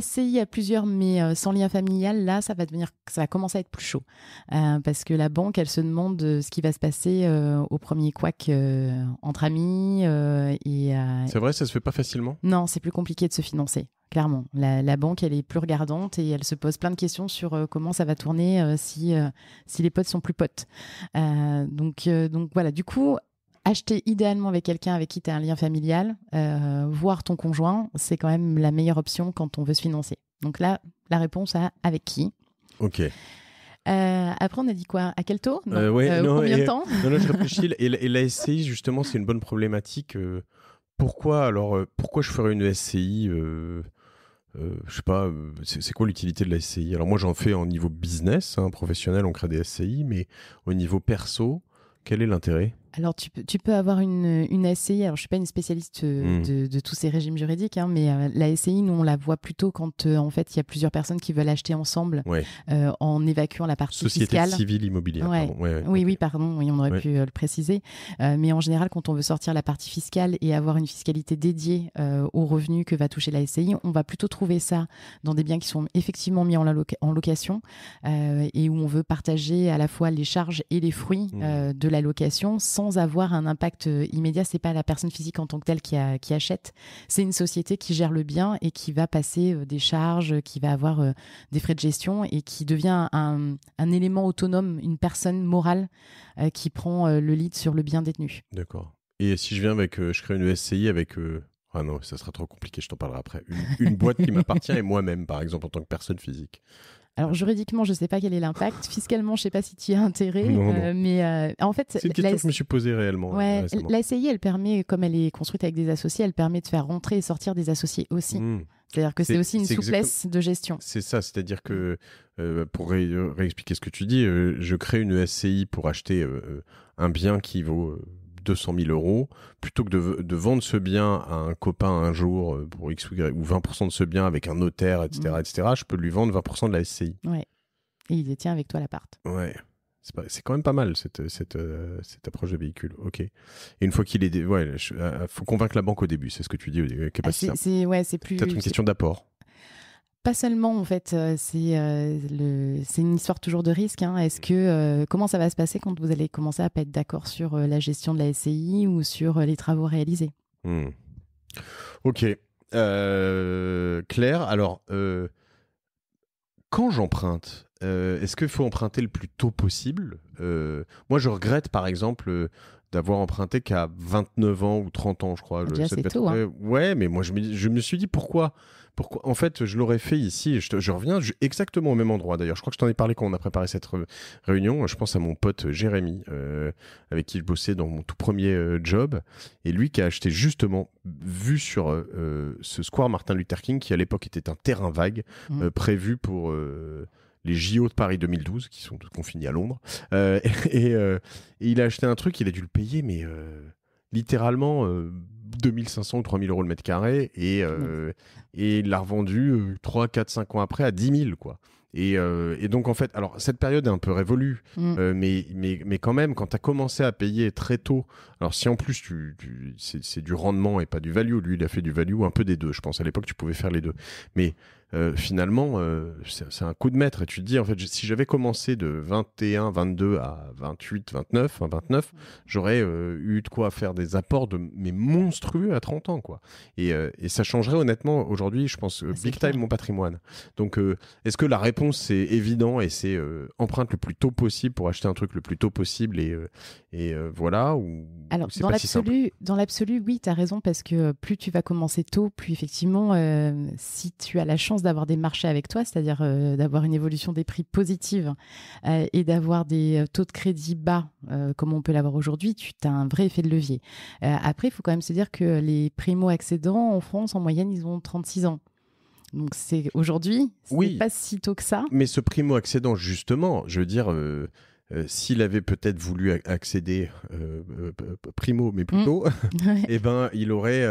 SCI à plusieurs, mais sans lien familial, là, ça va devenir, ça va commencer à être plus chaud parce que la banque, elle se demande ce qui va se passer au premier couac entre amis et. c'est vrai, ça se fait pas facilement. Non, c'est plus compliqué de se financer. Clairement, la, banque, elle est plus regardante et elle se pose plein de questions sur euh, comment ça va tourner euh, si, euh, si les potes sont plus potes. donc, donc voilà, du coup, acheter idéalement avec quelqu'un avec qui tu as un lien familial, voir ton conjoint, c'est quand même la meilleure option quand on veut se financer. Donc là, la réponse à avec qui Ok. après, on a dit quoi À quel taux Combien de temps Non, je [laughs] réfléchis. et, et, la SCI, justement, c'est une bonne problématique. pourquoi alors Pourquoi je ferais une SCI euh, je sais pas, euh, c'est quoi l'utilité de la SCI Alors moi j'en fais en niveau business, hein, professionnel, on crée des SCI, mais au niveau perso, quel est l'intérêt alors, tu peux, avoir une, SCI. Alors, je ne suis pas une spécialiste euh, hmm. de, tous ces régimes juridiques, hein, mais euh, la SCI, nous, on la voit plutôt quand, euh, en fait, il y a plusieurs personnes qui veulent acheter ensemble en évacuant la partie fiscale. Société civile immobilière. oui, oui, pardon. Oui, on aurait pu le préciser. mais en général, quand on veut sortir la partie fiscale et avoir une fiscalité dédiée aux revenus que va toucher la SCI, on va plutôt trouver ça dans des biens qui sont effectivement mis en, location et où on veut partager à la fois les charges et les fruits mmh. de la location sans sans avoir un impact euh, immédiat. C'est pas la personne physique en tant que telle qui, achète. C'est une société qui gère le bien et qui va passer euh, des charges, qui va avoir euh, des frais de gestion et qui devient un, élément autonome, une personne morale qui prend le lead sur le bien détenu. D'accord. Et si je viens avec, je crée une e SCI avec ah non, ça sera trop compliqué, je t'en parlerai après. Une, une boîte qui m'appartient et moi-même, par exemple, en tant que personne physique. Alors juridiquement, je ne sais pas quel est l'impact. [laughs] Fiscalement, je ne sais pas si tu y as intérêt. Euh, mais euh, en fait, c'est une question la... que je me suis posée réellement. Euh, la elle permet, comme elle est construite avec des associés, elle permet de faire rentrer et sortir des associés aussi. Hmm. C'est-à-dire que c'est aussi une souplesse de gestion. C'est ça, c'est-à-dire que hmm. pour réexpliquer ce que tu dis, je crée une SCI pour acheter un bien qui vaut 200 000 euros, plutôt que de, vendre ce bien à un copain un jour euh, pour X ou Y, ou 20% de ce bien avec un notaire, etc., etc., je peux lui vendre 20% de la SCI. Et il détient avec toi l'appart. Ouais. C'est quand même pas mal cette, cette, euh, approche de véhicule. Ok. Et une fois qu'il est. Ouais, euh, faut convaincre la banque au début, c'est ce que tu dis. début. Ah, c'est Peut-être une question d'apport pas seulement en fait, euh, euh, c'est une histoire toujours de risque. Hein. Est-ce que euh, comment ça va se passer quand vous allez commencer à pas être d'accord sur la gestion de la SCI ou sur les travaux réalisés hmm. Ok, Claire. Alors, quand j'emprunte, est-ce qu'il faut emprunter le plus tôt possible Moi, je regrette par exemple d'avoir emprunté qu'à 29 ans ou 30 ans, je crois. Ah, déjà, tôt, hein. Ouais, mais moi je me suis dit pourquoi en fait, je l'aurais fait ici. Je, reviens exactement au même endroit d'ailleurs. Je crois que je t'en ai parlé quand on a préparé cette réunion. Je pense à mon pote euh, Jérémy, euh, avec qui je bossais dans mon tout premier euh, job, et lui qui a acheté justement vu sur ce square Martin Luther King, qui à l'époque était un terrain vague mmh. prévu pour les JO de Paris 2012, qui sont confinés à Londres. [laughs] et, il a acheté un truc, il a dû le payer, mais littéralement 2500 euh, ou 3000 euros le mètre carré et, euh, et il l'a revendu 3, 4, 5 ans après à 10 000 quoi. Euh, et, donc en fait, alors cette période est un peu révolue, mm. mais, mais, quand même, quand tu as commencé à payer très tôt, alors si en plus tu, c'est du rendement et pas du value, lui il a fait du value un peu des deux, je pense à l'époque tu pouvais faire les deux, mais euh, finalement, euh, c'est un coup de maître. Et tu te dis, en fait, si j'avais commencé de 21, 22 à 28, 29, 29, j'aurais euh, eu de quoi faire des apports de mes monstrueux à 30 ans, quoi. Et, ça changerait honnêtement aujourd'hui, je pense, ah, big time mon patrimoine. Donc, est-ce que la réponse c'est évident et c'est emprunter le plus tôt possible pour acheter un truc le plus tôt possible et, et voilà ou, Alors, dans l'absolu, oui, tu as raison parce que plus tu vas commencer tôt, plus effectivement, si tu as la chance d'avoir des marchés avec toi, c'est-à-dire euh, d'avoir une évolution des prix positive euh, et d'avoir des euh, taux de crédit bas comme on peut l'avoir aujourd'hui, tu as un vrai effet de levier. après, il faut quand même se dire que les primo-accédants en France, en moyenne, ils ont 36 ans. Donc c'est aujourd'hui, c'est pas si tôt que ça. Mais ce primo-accédant, justement, je veux dire, s'il avait peut-être voulu accéder primo, mais mmh. plutôt, tôt, [laughs] eh ben il aurait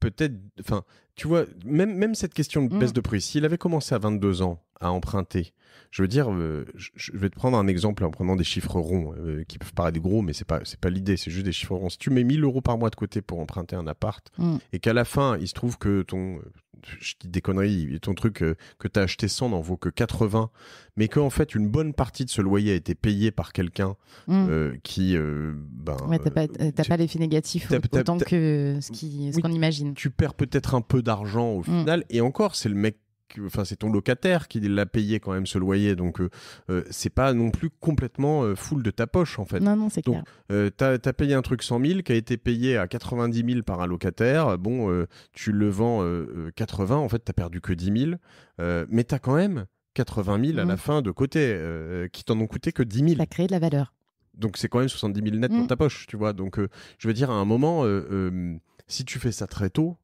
peut-être, enfin, tu vois, même, même cette question de baisse mm. de prix, s'il avait commencé à 22 ans à emprunter, je veux dire, euh, je, vais te prendre un exemple en prenant des chiffres ronds euh, qui peuvent paraître gros, mais c'est pas pas l'idée, c'est juste des chiffres ronds. Si tu mets 1000 euros par mois de côté pour emprunter un appart mm. et qu'à la fin il se trouve que ton je dis des conneries, ton truc euh, que tu as acheté 100 n'en vaut que 80, mais qu'en fait une bonne partie de ce loyer a été payé par quelqu'un hmm. euh, qui... Euh, ben, ouais, t'as pas, l'effet négatif autant que ce qu'on imagine. Tu perds peut-être un peu d'argent au hmm. final, et encore, c'est le mec enfin c'est ton locataire qui l'a payé quand même ce loyer donc euh, euh, c'est pas non plus complètement euh, full de ta poche en fait non non c'est clair as payé un truc 100 000 qui a été payé à 90 000 par un locataire bon tu le vends 80 en fait t'as perdu que 10 000 mais as quand même 80 000 à la mmh. fin de côté qui t'en ont coûté que 10 000 as créé de la valeur donc c'est quand même 70 000 net dans mmh. ta poche tu vois donc je veux dire à un moment si tu fais ça très tôt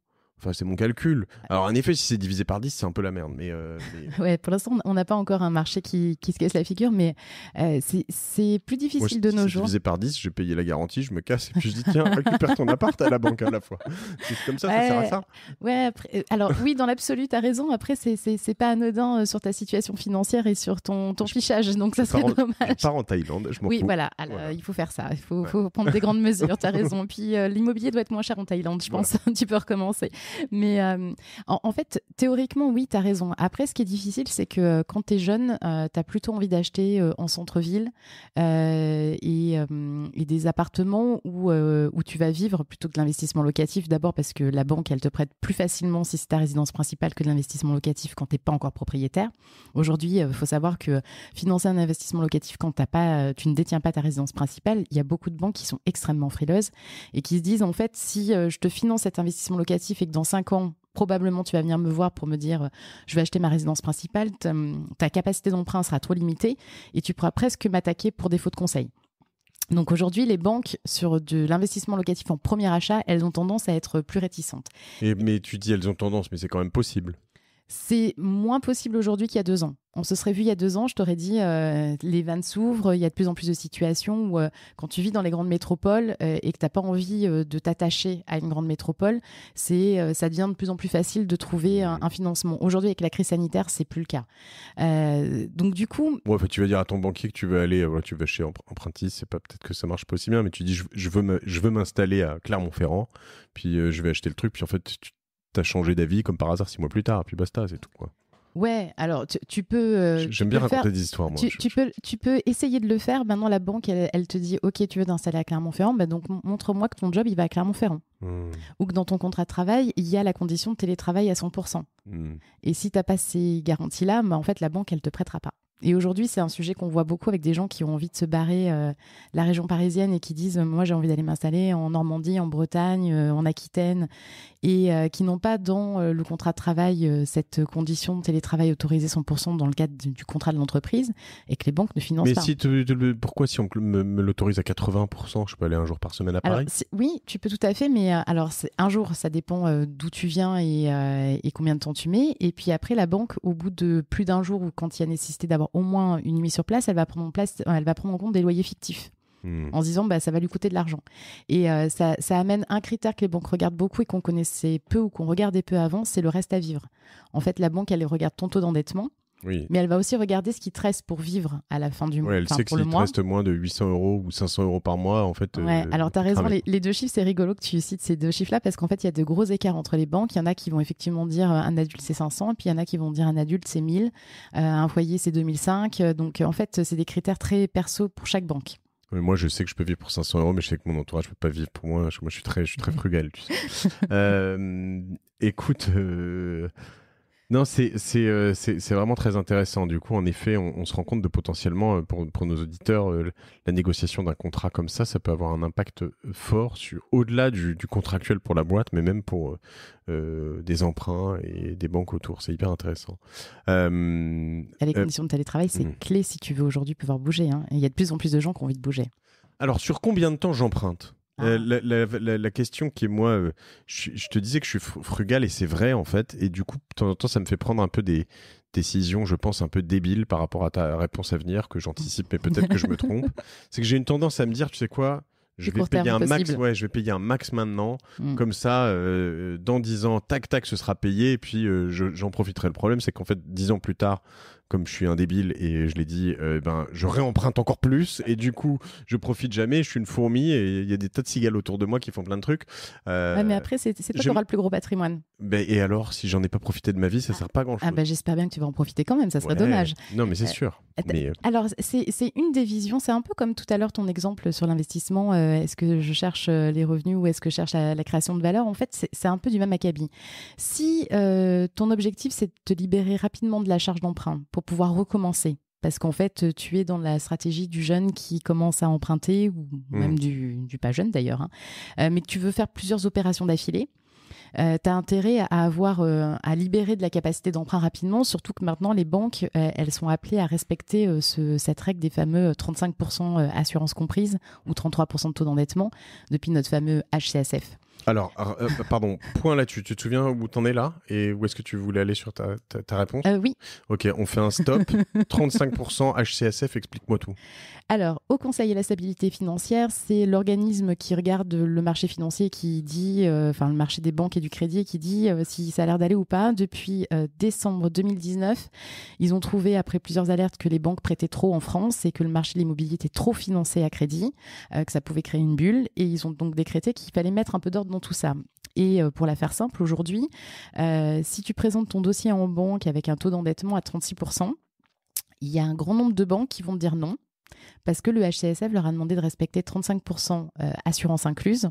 c'est mon calcul. Alors, en effet, si c'est divisé par 10, c'est un peu la merde. Mais, euh, [laughs] ouais, pour l'instant, on n'a pas encore un marché qui, qui, se casse la figure, mais euh, c'est plus difficile de nos jours. si divisé par 10, j'ai payé la garantie, je me casse et puis je dis tiens, récupère ton appart à la banque à la fois. [laughs] C'est comme ça, ça sert à ça. Ouais, euh, alors oui, dans l'absolu, tu as raison. Après, c'est pas anodin sur ta situation financière et sur ton, ton fichage, donc ça serait dommage. Je pars en Thaïlande, je m'en Oui, fous. Voilà, voilà, il faut faire ça. Il faut, prendre des grandes [laughs] mesures, tu as raison. Puis l'immobilier doit être moins cher en Thaïlande, je pense. tu peux recommencer. Mais euh, en, fait, théoriquement, oui, tu as raison. Après, ce qui est difficile, c'est que euh, quand tu es jeune, euh, tu as plutôt envie d'acheter en centre-ville et, des appartements où, où tu vas vivre plutôt que de l'investissement locatif. D'abord parce que la banque, elle te prête plus facilement si c'est ta résidence principale que de l'investissement locatif quand tu pas encore propriétaire. Aujourd'hui, il faut savoir que financer un investissement locatif quand t'as pas, tu ne détiens pas ta résidence principale, il y a beaucoup de banques qui sont extrêmement frileuses et qui se disent en fait, si je te finance cet investissement locatif et que dans cinq ans, probablement tu vas venir me voir pour me dire euh, je vais acheter ma résidence principale, euh, ta capacité d'emprunt sera trop limitée et tu pourras presque m'attaquer pour défaut de conseil. Donc aujourd'hui, les banques sur de l'investissement locatif en premier achat, elles ont tendance à être plus réticentes. Et, mais tu dis elles ont tendance, mais c'est quand même possible. C'est moins possible aujourd'hui qu'il y a deux ans. On se serait vu il y a deux ans, je t'aurais dit, euh, les vannes s'ouvrent, il y a de plus en plus de situations où euh, quand tu vis dans les grandes métropoles euh, et que tu n'as pas envie de t'attacher à une grande métropole, c'est ça devient de plus en plus facile de trouver un, financement. Aujourd'hui, avec la crise sanitaire, c'est plus le cas. donc du coup... tu vas dire à ton banquier que tu veux aller voilà, tu veux chez Empruntis, c'est pas peut-être que ça marche pas aussi bien, mais tu dis je, je veux m'installer à Clermont-Ferrand, puis je vais acheter le truc, puis en fait tu t'as changé d'avis comme par hasard six mois plus tard, puis basta, c'est tout quoi. Ouais, alors tu, peux. Euh, j'aime bien raconter des histoires, moi. Tu, Peux, tu peux essayer de le faire. Maintenant, la banque, elle, te dit Ok, tu veux t'installer à Clermont-Ferrand, bah, donc montre-moi que ton job, il va à Clermont-Ferrand. Hmm. Ou que dans ton contrat de travail, il y a la condition de télétravail à 100%. Hmm. Et si tu pas ces garanties-là, bah, en fait, la banque, elle te prêtera pas. Et aujourd'hui, c'est un sujet qu'on voit beaucoup avec des gens qui ont envie de se barrer euh, la région parisienne et qui disent Moi, j'ai envie d'aller m'installer en Normandie, en Bretagne, euh, en Aquitaine, et euh, qui n'ont pas dans le contrat de travail cette condition de télétravail autorisé 100% dans le cadre du, contrat de l'entreprise et que les banques ne financent pas. Mais pourquoi, si on me, l'autorise à 80%, je peux aller un jour par semaine à Paris Oui, tu peux tout à fait, mais alors, un jour, ça dépend d'où tu viens et, et combien de temps tu mets. Et puis après, la banque, au bout de plus d'un jour ou quand il y a nécessité d'avoir au moins une nuit sur place, elle va prendre en, place, elle va prendre en compte des loyers fictifs. Hmm. en se disant bah ça va lui coûter de l'argent et euh, ça, ça, amène un critère que les banques regardent beaucoup et qu'on connaissait peu ou qu'on regardait peu avant c'est le reste à vivre en fait la banque elle regarde ton taux d'endettement mais elle va aussi regarder ce qui te reste pour vivre à la fin du mois. elle sait que te reste moins de 800 euros ou 500 euros par mois, en fait. Euh, alors tu as raison, les, deux chiffres, c'est rigolo que tu cites ces deux chiffres-là parce qu'en fait, il y a de gros écarts entre les banques. Il y en a qui vont effectivement dire euh, un adulte c'est 500 et puis il y en a qui vont dire un adulte c'est 1000, euh, un foyer c'est 2005. Donc en fait, c'est des critères très perso pour chaque banque moi, je sais que je peux vivre pour 500 euros, mais je sais que mon entourage ne peut pas vivre pour moi. Moi, je suis très, je suis très [laughs] frugal. écoute, non, euh, c'est vraiment très intéressant. Du coup, en effet, on, se rend compte de potentiellement, euh, pour, nos auditeurs, euh, la négociation d'un contrat comme ça, ça peut avoir un impact fort au-delà du, du, contractuel pour la boîte, mais même pour des emprunts et des banques autour. C'est hyper intéressant. les conditions de télétravail, c'est hmm. clé si tu veux aujourd'hui pouvoir bouger. Hein. il y a de plus en plus de gens qui ont envie de bouger. Alors, sur combien de temps j'emprunte euh, ah. la, question qui est moi, euh, je, te disais que je suis frugal et c'est vrai en fait. Et du coup, de temps en temps, ça me fait prendre un peu des décisions, je pense, un peu débiles par rapport à ta réponse à venir que j'anticipe, mais peut-être que je me trompe. [laughs] C'est que j'ai une tendance à me dire, tu sais quoi, je vais payer un max, ouais, je vais payer un max maintenant. Mm. Comme ça, euh, dans 10 ans, tac tac, ce sera payé. Et puis j'en profiterai. Le problème, c'est qu'en fait, 10 ans plus tard, comme je suis un débile et je l'ai dit, euh, ben, je réemprunte encore plus et du coup, je profite jamais, je suis une fourmi et il y a des tas de cigales autour de moi qui font plein de trucs. Euh, mais après, c'est toi qui auras le plus gros patrimoine. Ben, et alors, si j'en ai pas profité de ma vie, ça ne ah. sert pas à grand chose. Ah, ben, J'espère bien que tu vas en profiter quand même, ça serait dommage. Non, mais c'est euh, sûr. Alors, c'est une des visions, c'est un peu comme tout à l'heure ton exemple sur l'investissement. Est-ce que je cherche les revenus ou est-ce que je cherche la, création de valeur En fait, c'est un peu du même acabit. Si ton objectif, c'est de te libérer rapidement de la charge d'emprunt pour pouvoir recommencer. Parce qu'en fait, euh, tu es dans la stratégie du jeune qui commence à emprunter, ou mm. même du, pas jeune d'ailleurs, hein. euh, mais tu veux faire plusieurs opérations d'affilée. Euh, tu as intérêt à avoir à libérer de la capacité d'emprunt rapidement, surtout que maintenant les banques elles sont appelées à respecter cette règle des fameux 35% assurance comprise ou 33% de taux d'endettement depuis notre fameux HCSF. Alors, ah, euh, bah, pardon, point là, tu, tu te souviens où t'en es là et où est-ce que tu voulais aller sur ta, réponse euh, Oui. Ok, on fait un stop. 35% [laughs] HCSF, explique-moi tout. Alors, au Conseil de la stabilité financière, c'est l'organisme qui regarde le marché financier qui dit, euh, enfin le marché des banques et du crédit qui dit si ça a l'air d'aller ou pas. Depuis décembre 2019, ils ont trouvé après plusieurs alertes que les banques prêtaient trop en France et que le marché de l'immobilier était trop financé à crédit, que ça pouvait créer une bulle et ils ont donc décrété qu'il fallait mettre un peu d'ordre tout ça. Et euh, pour la faire simple, aujourd'hui, euh, si tu présentes ton dossier en banque avec un taux d'endettement à 36%, il y a un grand nombre de banques qui vont te dire non. Parce que le HCSF leur a demandé de respecter 35% euh, assurance incluse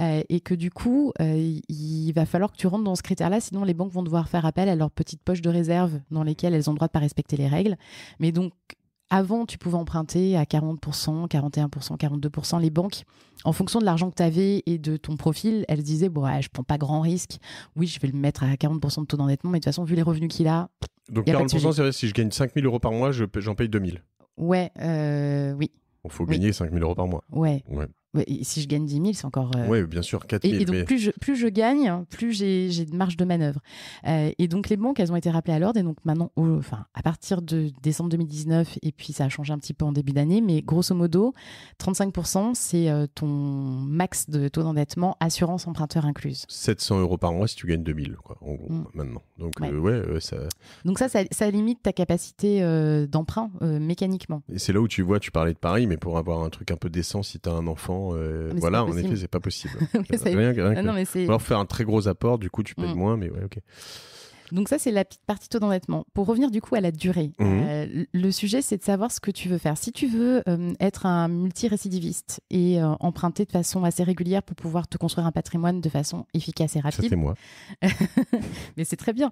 et que du coup, il va falloir que tu rentres dans ce critère-là, sinon les banques vont devoir faire appel à leur petite poche de réserve dans lesquelles elles ont le droit de ne pas respecter les règles. Mais donc, avant, tu pouvais emprunter à 40%, 41%, 42%. Les banques, en fonction de l'argent que tu avais et de ton profil, elles disaient Bon, ne je prends pas grand risque. Oui, je vais le mettre à 40% de taux d'endettement, mais de toute façon, vu les revenus qu'il a. Donc, 40%, c'est si je gagne 5 000 euros par mois, j'en paye 2 000. Ouais, euh, oui. Il faut gagner gagner 000 euros par mois. Ouais. ouais et si je gagne 10 000, c'est encore. Euh, oui, bien sûr, 4 000. Et, donc, plus, je, gagne, plus j'ai de marge de manœuvre. Euh, et donc, les banques, elles ont été rappelées à l'ordre. Et donc, maintenant, enfin, à partir de décembre 2019, et puis ça a changé un petit peu en début d'année, mais grosso modo, 35 c'est euh, ton max de taux d'endettement, assurance emprunteur incluse. 700 euros par mois si tu gagnes 2 000, en gros, mm. maintenant. Donc, ouais. ça... donc ça, ça, ça, limite ta capacité d'emprunt mécaniquement. Et c'est là où tu vois, tu parlais de Paris, mais pour avoir un truc un peu décent, si tu as un enfant, euh, ah, voilà, en effet, c'est pas possible. mais alors faire un très gros apport, du coup, tu payes mm. moins, mais ouais, ok. Donc ça, c'est la petite partie taux d'endettement. Pour revenir du coup à la durée, mhm. euh, le sujet, c'est de savoir ce que tu veux faire. Si tu veux euh, être un multi-récidiviste et euh, emprunter de façon assez régulière pour pouvoir te construire un patrimoine de façon efficace et rapide. Ça, moi. [laughs] Mais c'est très bien.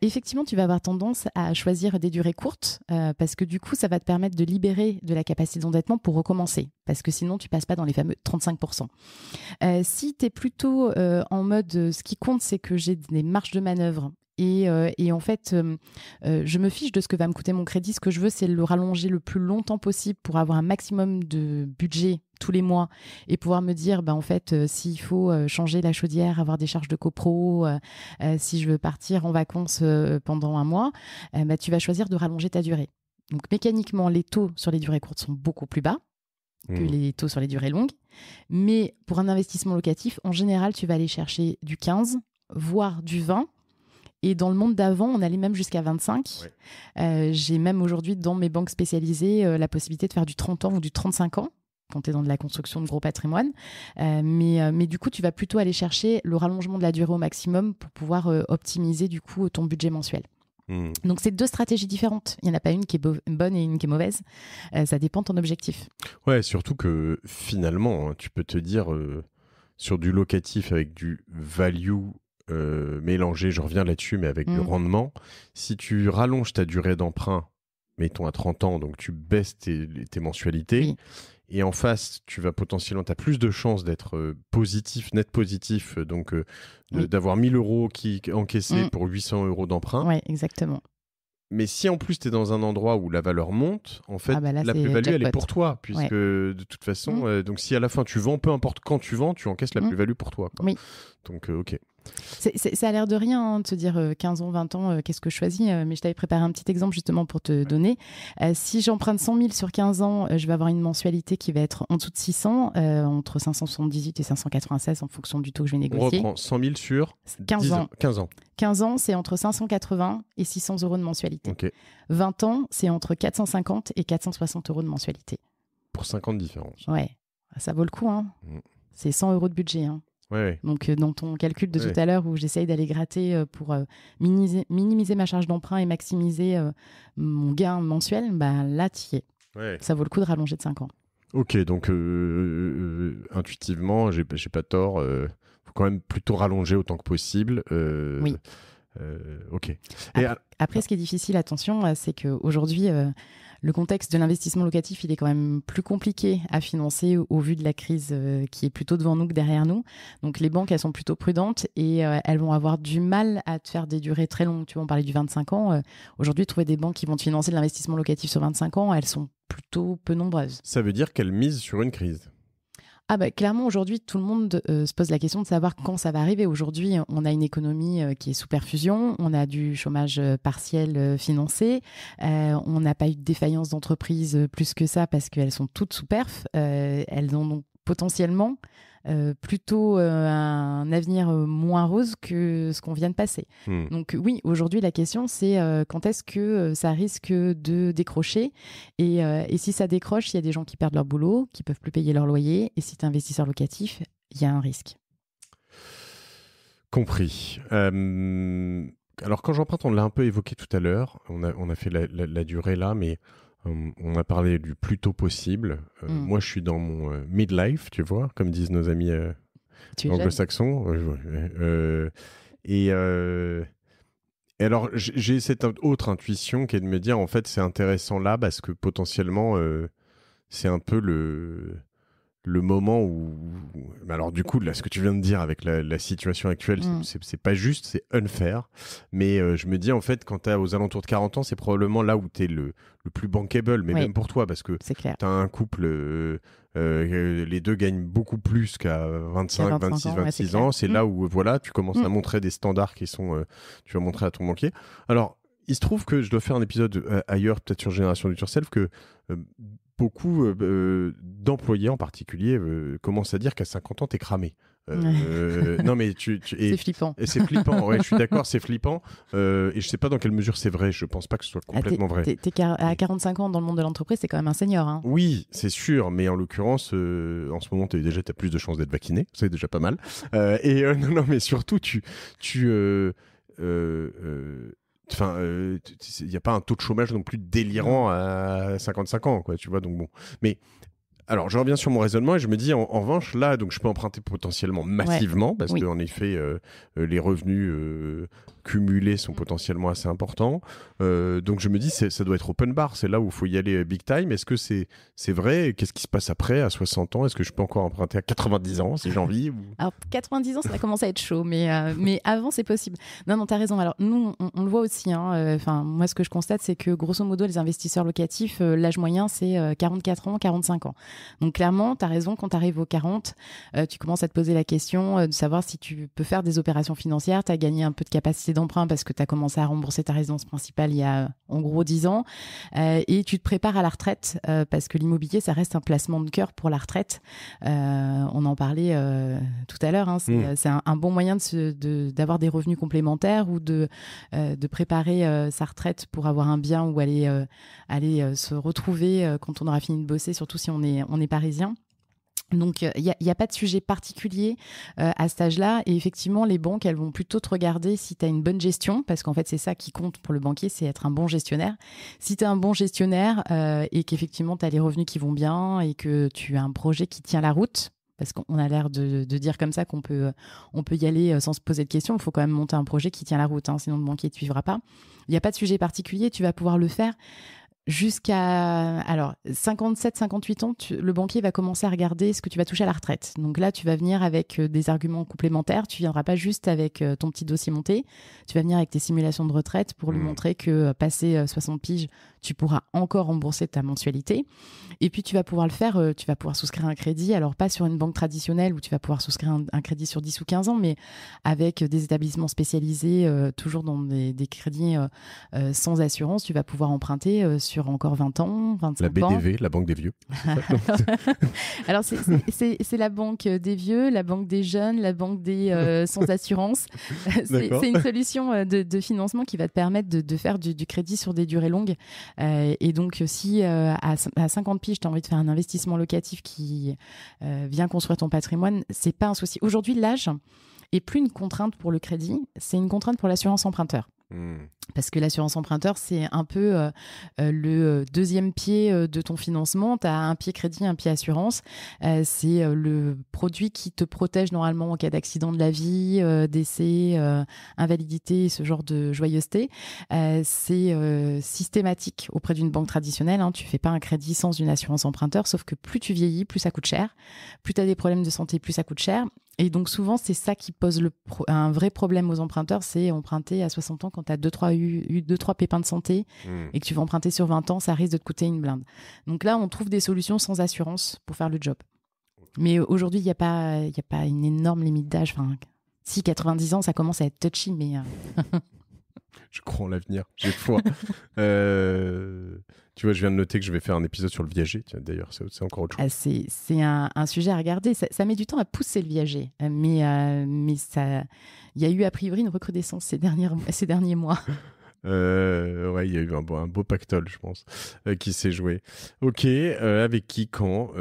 effectivement, tu vas avoir tendance à choisir des durées courtes parce que du coup, ça va te permettre de libérer de la capacité d'endettement pour recommencer. Parce que sinon, tu passes pas dans les fameux 35%. si tu es plutôt en mode, ce qui compte, c'est que j'ai des marges de manœuvre euh, et, en fait, euh, euh, je me fiche de ce que va me coûter mon crédit. Ce que je veux, c'est le rallonger le plus longtemps possible pour avoir un maximum de budget tous les mois et pouvoir me dire, bah, en fait, s'il faut changer la chaudière, avoir des charges de copro, si je veux partir en vacances pendant un mois, bah, tu vas choisir de rallonger ta durée. Donc mécaniquement, les taux sur les durées courtes sont beaucoup plus bas que mmh. les taux sur les durées longues. Mais pour un investissement locatif, en général, tu vas aller chercher du 15, voire du 20 et dans le monde d'avant, on allait même jusqu'à 25. Euh, j'ai même aujourd'hui dans mes banques spécialisées euh, la possibilité de faire du 30 ans ou du 35 ans quand tu es dans de la construction de gros patrimoine. Euh, mais, mais du coup, tu vas plutôt aller chercher le rallongement de la durée au maximum pour pouvoir optimiser du coup ton budget mensuel. Hmm. Donc c'est deux stratégies différentes. Il n'y en a pas une qui est bonne et une qui est mauvaise. ça dépend de ton objectif. Ouais, surtout que finalement, hein, tu peux te dire sur du locatif avec du value euh, mélanger, je reviens là-dessus, mais avec le mm. rendement, si tu rallonges ta durée d'emprunt, mettons à 30 ans, donc tu baisses tes, mensualités, et en face, tu vas potentiellement, tu as plus de chances d'être euh, positif, net positif, euh, donc d'avoir 1000 euros qui, encaissés mm. pour 800 euros d'emprunt. Oui, exactement. Mais si en plus tu es dans un endroit où la valeur monte, en fait, ah bah la plus-value, elle est pour toi, puisque de toute façon, mm. donc si à la fin tu vends, peu importe quand tu vends, tu encaisses la plus-value pour toi. Oui. Donc, ok ça a l'air de rien hein, de se dire 15 euh, ans, 20 ans, euh, qu'est-ce que je choisis euh, Mais je t'avais préparé un petit exemple justement pour te donner. si j'emprunte 100 000 sur 15 ans, je vais avoir une mensualité qui va être en dessous de 600, entre 578 et 596 en fonction du taux que je vais négocier. On reprend 100 000 sur 15 ans. 15 ans. c'est entre 580 et 600 euros de mensualité. 20 ans, c'est entre 450 et 460 euros de mensualité. Pour 50 différences. Ouais, ça vaut le coup. Hein. Mm. C'est 100 euros de budget. Hein. Donc, euh, dans ton calcul de tout à l'heure où j'essaye d'aller gratter euh, pour euh, minimiser, ma charge d'emprunt et maximiser mon gain mensuel, bah, là, tu y es. Ça vaut le coup de rallonger de 5 ans. Ok, donc intuitivement, intuitivement, j'ai pas tort. faut quand même plutôt rallonger autant que possible. oui. ok. après, ce qui est difficile, attention, c'est qu'aujourd'hui, le contexte de l'investissement locatif, il est quand même plus compliqué à financer au, vu de la crise euh, qui est plutôt devant nous que derrière nous. Donc les banques, elles sont plutôt prudentes et euh, elles vont avoir du mal à te faire des durées très longues. Tu vois, on du 25 ans. Euh, aujourd'hui, trouver des banques qui vont te financer de l'investissement locatif sur 25 ans, elles sont plutôt peu nombreuses. Ça veut dire qu'elles misent sur une crise ah bah clairement aujourd'hui tout le monde euh, se pose la question de savoir quand ça va arriver. Aujourd'hui on a une économie euh, qui est sous perfusion, on a du chômage euh, partiel financé, on n'a pas eu de défaillance d'entreprise plus que ça parce qu'elles sont toutes sous perf, elles ont donc potentiellement euh, plutôt euh, un avenir euh, moins rose que ce qu'on vient de passer. Hmm. Donc oui, aujourd'hui la question c'est quand est-ce que ça risque de décrocher et, et si ça décroche, il y a des gens qui perdent leur boulot, qui peuvent plus payer leur loyer et si tu es investisseur locatif, il y a un risque. Compris. alors quand j'emprunte, on l'a un peu évoqué tout à l'heure, on a, on a fait la, la durée là, mais euh, on a parlé du plus tôt possible. Euh, mm. Moi, je suis dans mon euh, midlife, tu vois, comme disent nos amis anglo-saxons. et alors, j'ai cette autre intuition qui est de me dire, en fait, c'est intéressant là parce que potentiellement, c'est un peu le le moment où, alors du coup là ce que tu viens de dire avec la, situation actuelle ce mm. c'est pas juste c'est unfair mais euh, je me dis en fait quand tu as aux alentours de 40 ans c'est probablement là où tu le le plus bankable mais même pour toi parce que tu as un couple euh, euh, les deux gagnent beaucoup plus qu'à 25, 26 26 ans c'est mm. là où voilà tu commences à mm. montrer des standards qui sont tu vas montrer à ton banquier alors il se trouve que je dois faire un épisode ailleurs peut-être sur Génération du Self, que beaucoup euh, euh, d'employés en particulier euh, commencent à dire qu'à 50 ans, t'es cramé. non mais tu, [laughs] c'est flippant. Et c'est flippant. je suis [laughs] d'accord, c'est flippant. et je sais pas dans quelle mesure c'est vrai. Je pense pas que ce soit ah, complètement vrai. à 45 ans dans le monde de l'entreprise, c'est quand même un senior. Hein. Oui, c'est sûr. Mais en l'occurrence, en ce moment, as, déjà t'as plus de chances d'être vacciné. C'est déjà pas mal. et non, non, mais surtout, tu, tu enfin euh, il n'y a pas un taux de chômage non plus délirant à 55 ans quoi tu vois donc bon mais alors, je reviens sur mon raisonnement et je me dis, en, revanche, là, donc je peux emprunter potentiellement massivement, parce qu'en effet, euh, euh, les revenus cumulés sont mm. potentiellement assez importants. Euh, donc je me dis, ça doit être open bar, c'est là où il faut y aller euh, big time. Est-ce que c'est c'est vrai Qu'est-ce qui se passe après, à 60 ans Est-ce que je peux encore emprunter à 90 ans, si j'ai envie [laughs] Alors 90 ans, ça commence à être chaud, mais, euh, mais avant, c'est possible. Non, non, tu as raison. Alors nous, on, le voit aussi. Hein, enfin, moi, ce que je constate, c'est que grosso modo, les investisseurs locatifs, l'âge moyen, c'est 44 ans, 45 ans. Donc clairement, tu as raison, quand tu arrives aux 40, tu commences à te poser la question de savoir si tu peux faire des opérations financières, tu as gagné un peu de capacité d'emprunt parce que tu as commencé à rembourser ta résidence principale il y a en gros 10 ans. Euh, et tu te prépares à la retraite euh, parce que l'immobilier, ça reste un placement de cœur pour la retraite. Euh, on en parlait tout à l'heure. Hein. c'est mm. un, bon moyen d'avoir de d'avoir des revenus complémentaires ou de, de préparer sa retraite pour avoir un bien ou aller, aller se retrouver quand on aura fini de bosser, surtout si on est, on est parisien. Donc, il euh, n'y a, pas de sujet particulier euh, à ce âge-là. Et effectivement, les banques, elles vont plutôt te regarder si tu as une bonne gestion, parce qu'en fait, c'est ça qui compte pour le banquier, c'est être un bon gestionnaire. Si tu es un bon gestionnaire euh, et qu'effectivement, tu as les revenus qui vont bien et que tu as un projet qui tient la route, parce qu'on a l'air de, dire comme ça qu'on peut, on peut y aller sans se poser de questions. Il faut quand même monter un projet qui tient la route, hein, sinon le banquier ne suivra pas. Il n'y a pas de sujet particulier, tu vas pouvoir le faire jusqu'à alors 57 58 ans le banquier va commencer à regarder ce que tu vas toucher à la retraite. Donc là tu vas venir avec euh, des arguments complémentaires, tu viendras pas juste avec euh, ton petit dossier monté, tu vas venir avec tes simulations de retraite pour lui mmh. montrer que euh, passé 60 piges, tu pourras encore rembourser ta mensualité et puis tu vas pouvoir le faire tu vas pouvoir souscrire un crédit alors pas sur une banque traditionnelle où tu vas pouvoir souscrire un, crédit sur 10 ou 15 ans mais avec des établissements spécialisés toujours dans des, crédits sans assurance, tu vas pouvoir emprunter sur encore 20 ans, 25 ans. La BDV, la Banque des Vieux. [laughs] Alors, c'est la Banque des Vieux, la Banque des Jeunes, la Banque des euh, [laughs] Sans Assurance. c'est une solution euh, de, financement qui va te permettre de, faire du, crédit sur des durées longues. Euh, et donc, si à, 50 piges, tu as envie de faire un investissement locatif qui vient construire ton patrimoine, c'est pas un souci. Aujourd'hui, l'âge est plus une contrainte pour le crédit, c'est une contrainte pour l'assurance emprunteur. Hmm. Parce que l'assurance emprunteur, c'est un peu euh, euh, le euh, deuxième pied de ton financement. Tu as un pied crédit, un pied assurance. c'est le produit qui te protège normalement en cas d'accident de la vie, décès, invalidité, ce genre de joyeuseté. c'est systématique auprès d'une banque traditionnelle. Hein. Tu fais pas un crédit sans une assurance emprunteur, sauf que plus tu vieillis, plus ça coûte cher. Plus tu as des problèmes de santé, plus ça coûte cher. Et donc souvent, c'est ça qui pose le un vrai problème aux emprunteurs, c'est emprunter à 60 ans quand tu as 2-3 deux, trois pépins de santé hmm. et que tu vas emprunter sur 20 ans, ça risque de te coûter une blinde. Donc là, on trouve des solutions sans assurance pour faire le job. Mais aujourd'hui, il n'y a, pas, a pas une énorme limite d'âge. si 90 ans, ça commence à être touchy, mais... Euh, [laughs] je crois en l'avenir, j'ai foi. [laughs] Euh, tu vois, je viens de noter que je vais faire un épisode sur le viager. D'ailleurs, c'est encore autre ah, chose. c'est un, sujet à regarder. Ça, met du temps à pousser le viager. Euh, mais, euh, mais ça, il y a eu a priori une recrudescence ces, dernières, ces derniers mois. [laughs] Euh, ouais, il y a eu un, un beau pactole, je pense, qui s'est joué. Ok, avec qui, quand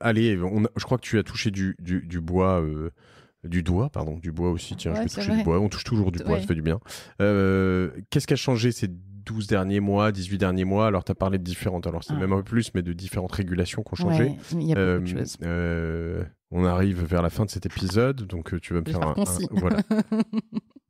Allez, je crois que tu as touché du, du, du bois du doigt, pardon, du bois aussi. Tiens, je vais toucher du bois. On touche toujours du bois, ça fait du bien. Euh, qu'est-ce qui a changé ces 12 derniers mois, 18 derniers mois Alors, tu as parlé de différentes, alors c'est ah. même un peu plus, mais de différentes régulations qui ont changé. Euh, euh, on arrive vers la fin de cet épisode, donc tu vas me faire, un, voilà. [laughs]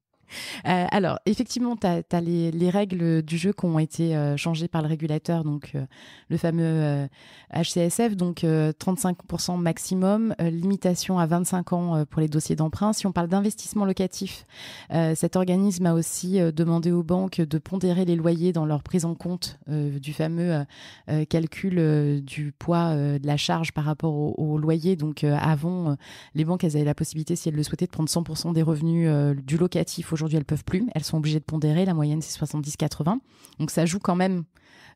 Euh, alors, effectivement, tu as, les, règles du jeu qui ont été euh, changées par le régulateur, donc euh, le fameux HCSF, donc 35% maximum, limitation à 25 ans pour les dossiers d'emprunt. Si on parle d'investissement locatif, cet organisme a aussi demandé aux banques de pondérer les loyers dans leur prise en compte du fameux calcul du poids de la charge par rapport au, loyers. loyer. Donc, avant, les banques, elles avaient la possibilité, si elles le souhaitaient, de prendre 100% des revenus du locatif Aujourd'hui, elles peuvent plus. Elles sont obligées de pondérer. La moyenne, c'est 70-80. Donc, ça joue quand même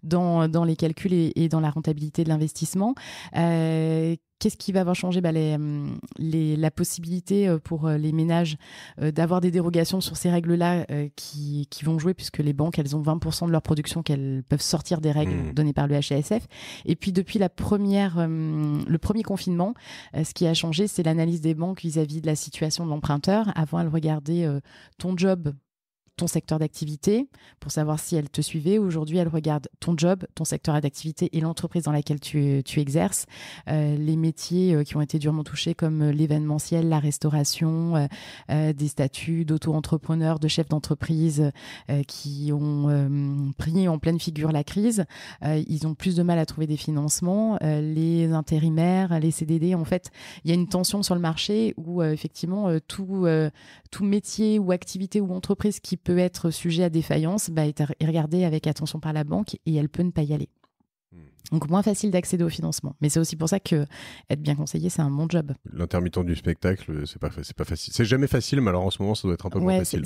dans, dans les calculs et, et, dans la rentabilité de l'investissement. Euh, Qu'est-ce qui va avoir changé bah, les, hum, les, La possibilité euh, pour euh, les ménages euh, d'avoir des dérogations sur ces règles-là qui, qui, vont jouer, puisque les banques, elles ont 20% de leur production qu'elles peuvent sortir des règles mmh. données par le HSF Et puis depuis la première, hum, le premier confinement, ce qui a changé, c'est l'analyse des banques vis-à-vis de la situation de l'emprunteur. Avant, elles regarder ton job ton secteur d'activité pour savoir si elle te suivait. Aujourd'hui, elle regarde ton job, ton secteur d'activité et l'entreprise dans laquelle tu, tu exerces, euh, les métiers euh, qui ont été durement touchés comme euh, l'événementiel, la restauration, des statuts d'auto-entrepreneurs, de chefs d'entreprise qui ont pris en pleine figure la crise. ils ont plus de mal à trouver des financements. les intérimaires, les CDD, en fait, il y a une tension sur le marché où effectivement tout, tout métier ou activité ou entreprise qui peut être sujet à défaillance bah, est regardé avec attention par la banque et elle peut ne pas y aller. Hmm. Donc moins facile d'accéder au financement. Mais c'est aussi pour ça que être bien conseillé, c'est un bon job. L'intermittent du spectacle, c'est pas, pas facile. C'est jamais facile, mais alors en ce moment, ça doit être un peu moins facile.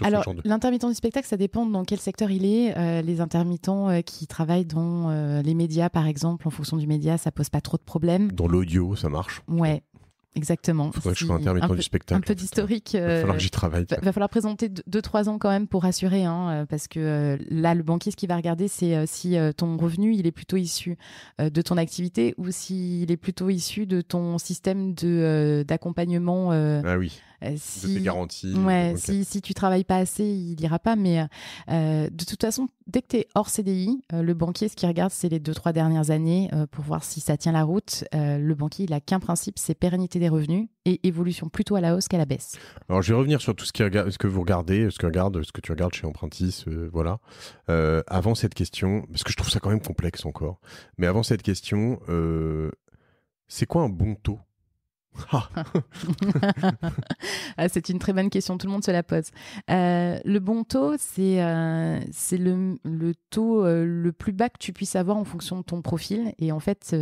alors, l'intermittent du spectacle, ça dépend dans quel secteur il est. Euh, les intermittents euh, qui travaillent dans euh, les médias, par exemple, en fonction du média, ça pose pas trop de problèmes. Dans l'audio, ça marche. Ouais, Exactement. Faudrait que je sois intermittent du spectacle. Un peu d'historique. Il va euh, falloir que j'y travaille. Il va falloir présenter 2-3 ans quand même pour rassurer, hein, euh, parce que euh, là, le banquier, ce qu'il va regarder, c'est si ton revenu, il est plutôt issu de ton activité ou s'il est plutôt issu de ton système de d'accompagnement. Ah oui. Euh, si, tu garanties. Ouais, si, tu travailles pas assez, il ira pas. Mais euh, euh, de toute façon, dès que tu es hors CDI, le banquier, ce qu'il regarde, c'est les deux, trois dernières années pour voir si ça tient la route. le banquier, il a qu'un principe, c'est pérennité des revenus et évolution plutôt à la hausse qu'à la baisse. Alors, je vais revenir sur tout ce, qui, ce que vous regardez, ce que, regarde, ce que tu regardes chez Empruntis, voilà. avant cette question, parce que je trouve ça quand même complexe encore, mais avant cette question, c'est quoi un bon taux ah. [laughs] Ah, c'est une très bonne question, tout le monde se la pose. Euh, le bon taux, c'est euh, le, taux euh, le plus bas que tu puisses avoir en fonction de ton profil. Et en fait,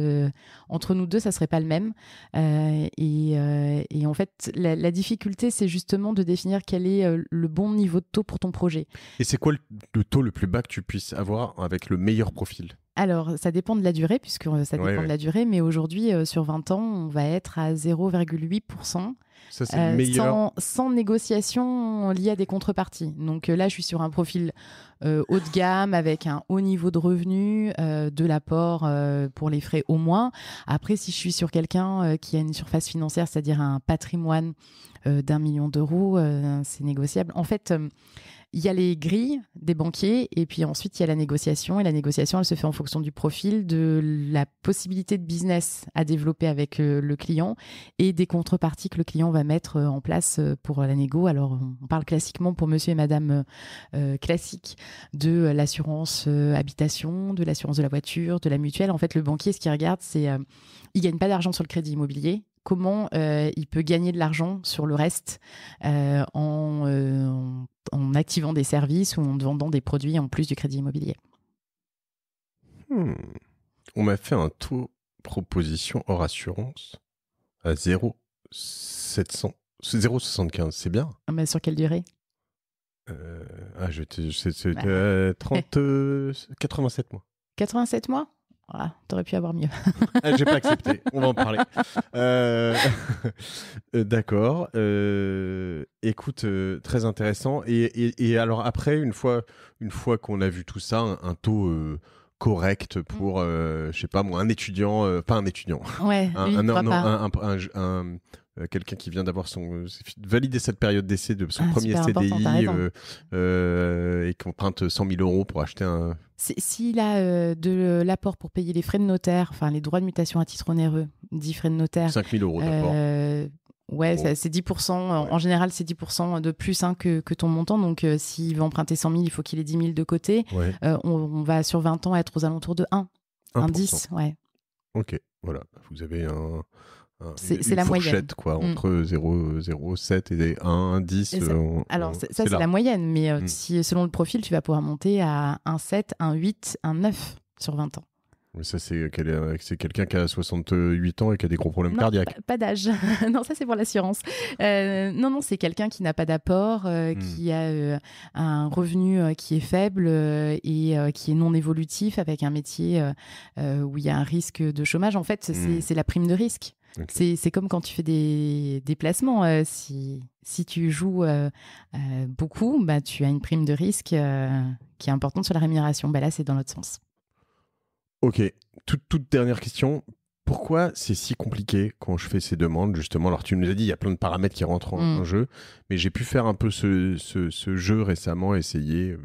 entre nous deux, ça serait pas le même. Et, en fait, la, difficulté, c'est justement de définir quel est le bon niveau de taux pour ton projet. Et c'est quoi le taux le plus bas que tu puisses avoir avec le meilleur profil alors, ça dépend de la durée, puisque euh, ça dépend de la durée, mais aujourd'hui, euh, sur 20 ans, on va être à 0,8%. Ça, c'est euh, Sans, négociation liée à des contreparties. Donc là, je suis sur un profil haut de gamme, avec un haut niveau de revenu, de l'apport pour les frais au moins. Après, si je suis sur quelqu'un qui a une surface financière, c'est-à-dire un patrimoine d'un million d'euros, c'est négociable. En fait, il y a les grilles des banquiers et puis ensuite il y a la négociation et la négociation elle se fait en fonction du profil, de la possibilité de business à développer avec euh, le client et des contreparties que le client va mettre euh, en place euh, pour la négo. Alors on parle classiquement pour monsieur et madame classique de l'assurance habitation, de l'assurance de la voiture, de la mutuelle. En fait le banquier ce qu'il regarde c'est qu'il il gagne pas d'argent sur le crédit immobilier, comment euh, il peut gagner de l'argent sur le reste euh, euh, en, activant des services ou en vendant des produits en plus du crédit immobilier. Hmm. On m'a fait un taux proposition hors assurance à 0,75, c'est bien. Ah, sur quelle durée ah, je, bah. 87 mois. 87 mois tu t'aurais pu avoir mieux. Ah, j'ai pas accepté. On va en parler. Euh, [laughs] euh, d'accord. Euh, écoute, très intéressant. Et, alors après, une fois, une fois qu'on a vu tout ça, un, taux correct pour, mm. je sais pas moi, un étudiant, pas un étudiant. [laughs] un, un, quelqu'un qui vient d'avoir son valider cette période d'essai de son ah, premier CDI et qui emprunte 100 000 euros pour acheter un, s'il a euh, de l'apport pour payer les frais de notaire, enfin les droits de mutation à titre onéreux, 10 frais de notaire. 5 000 euros d'apport. Euh, ouais, c'est 10%. En général, c'est 10% de plus hein, que, ton montant. Donc, euh, s'il veut emprunter 100 000, il faut qu'il ait 10 000 de côté. Euh, on, va sur 20 ans être aux alentours de 1%. 1 10, ouais. Ok, voilà. Vous avez un, Hein, c'est la moyenne. quoi, mm. entre mm. 0, 0, 7 et 1, 10. Euh, alors, ça, c'est la moyenne, mais euh, mm. si, selon le profil, tu vas pouvoir monter à 1,7, 7, 1,9 8, 1 9 sur 20 ans. Mais ça, c'est euh, quelqu'un qui a 68 ans et qui a des gros problèmes cardiaques. Pas, d'âge. [laughs] non, ça, c'est pour l'assurance. non, non, c'est quelqu'un qui n'a pas d'apport, mm. qui a un revenu qui est faible et qui est non évolutif avec un métier où il y a un risque de chômage. En fait, c'est la prime de risque. C'est comme quand tu fais des déplacements. Euh, si, si tu joues euh, euh, beaucoup, bah, tu as une prime de risque qui est importante sur la rémunération. Bah, là, c'est dans l'autre sens. Ok. Toute, toute dernière question. Pourquoi c'est si compliqué quand je fais ces demandes, justement Alors, tu nous as dit, il y a plein de paramètres qui rentrent en, mmh. jeu, mais j'ai pu faire un peu ce, jeu récemment, essayer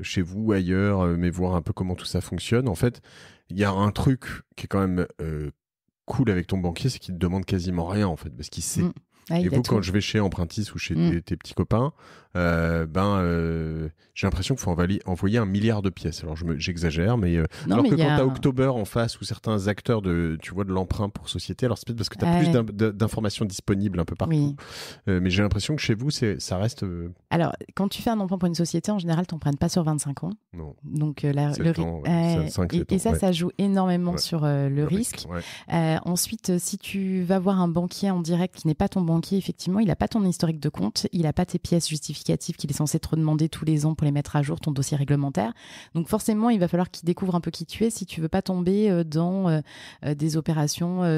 chez vous, ailleurs, mais voir un peu comment tout ça fonctionne. En fait, il y a un truc qui est quand même cool avec ton banquier, c'est qu'il te demande quasiment rien en fait, parce qu'il sait. Mm. Ah, et vous, quand je vais chez Empruntis ou chez mm. tes, petits copains, euh, ben, euh, j'ai l'impression qu'il faut envoyer, un milliard de pièces. Alors, j'exagère, je mais euh, alors mais que quand a... t'as October en face ou certains acteurs de, tu vois, de l'emprunt pour société, alors c'est peut-être parce que tu as plus d'informations disponibles un peu partout. mais j'ai l'impression que chez vous, ça reste. Alors, quand tu fais un emprunt pour une société, en général, t'en prennes pas sur 25 ans. Non. Donc, le risque et, ça, ça joue énormément sur le, risque. risque ensuite, si tu vas voir un banquier en direct qui n'est pas ton banquier, effectivement, il n'a pas ton historique de compte, il n'a pas tes pièces justifiées qu'il est censé te demander tous les ans pour les mettre à jour, ton dossier réglementaire. Donc forcément, il va falloir qu'il découvre un peu qui tu es si tu veux pas tomber euh, dans euh, euh, des opérations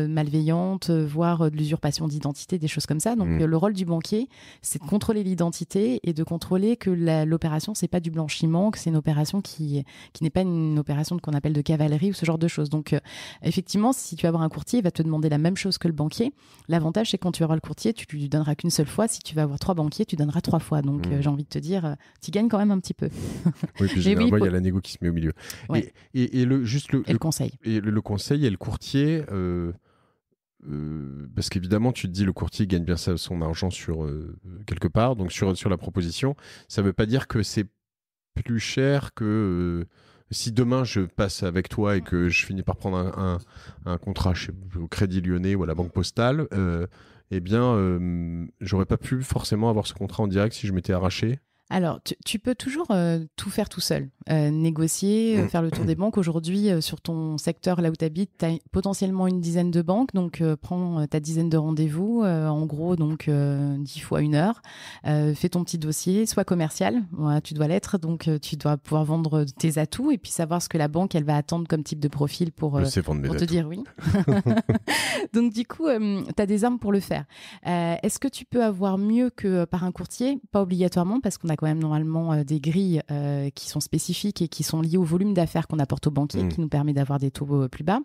malveillantes, voire de l'usurpation d'identité, des choses comme ça. Donc mmh. le rôle du banquier, c'est de contrôler l'identité et de contrôler que l'opération, c'est pas du blanchiment, que c'est une opération qui, qui n'est pas une opération qu'on appelle de cavalerie ou ce genre de choses. Donc effectivement, si tu vas avoir un courtier, il va te demander la même chose que le banquier. L'avantage, c'est quand tu auras le courtier, tu lui donneras qu'une seule fois. Si tu vas avoir trois banquiers, tu donneras trois fois. Donc donc, mm. euh, j'ai envie de te dire, euh, tu gagnes quand même un petit peu. [laughs] oui, puis généralement, il y a la négo qui se met au milieu. Et, le, juste le, et le, conseil. Et le, conseil et le courtier. Euh, parce qu'évidemment, tu te dis le courtier gagne bien son argent sur quelque part, donc sur, sur la proposition. Ça ne veut pas dire que c'est plus cher que si demain je passe avec toi et que je finis par prendre un, contrat chez, au Crédit Lyonnais ou à la Banque Postale eh bien, euh, j'aurais pas pu forcément avoir ce contrat en direct si je m'étais arraché alors, tu, peux toujours euh, tout faire tout seul. Euh, négocier, euh, mmh. faire le tour des banques. Aujourd'hui, sur ton secteur, là où tu habites, tu as potentiellement une dizaine de banques. Donc, prends ta dizaine de rendez-vous, en gros, donc 10 fois une heure. fais ton petit dossier, Sois commercial, tu dois l'être. Donc, tu dois pouvoir vendre tes atouts et puis savoir ce que la banque, elle va attendre comme type de profil pour, te dire oui. [laughs] [laughs] donc, du coup, tu as des armes pour le faire. Est-ce que tu peux avoir mieux que par un courtier Pas obligatoirement, parce qu'on a quand même normalement euh, des grilles euh, qui sont spécifiques et qui sont liées au volume d'affaires qu'on apporte aux banquiers, mm. qui nous permet d'avoir des taux euh, plus bas.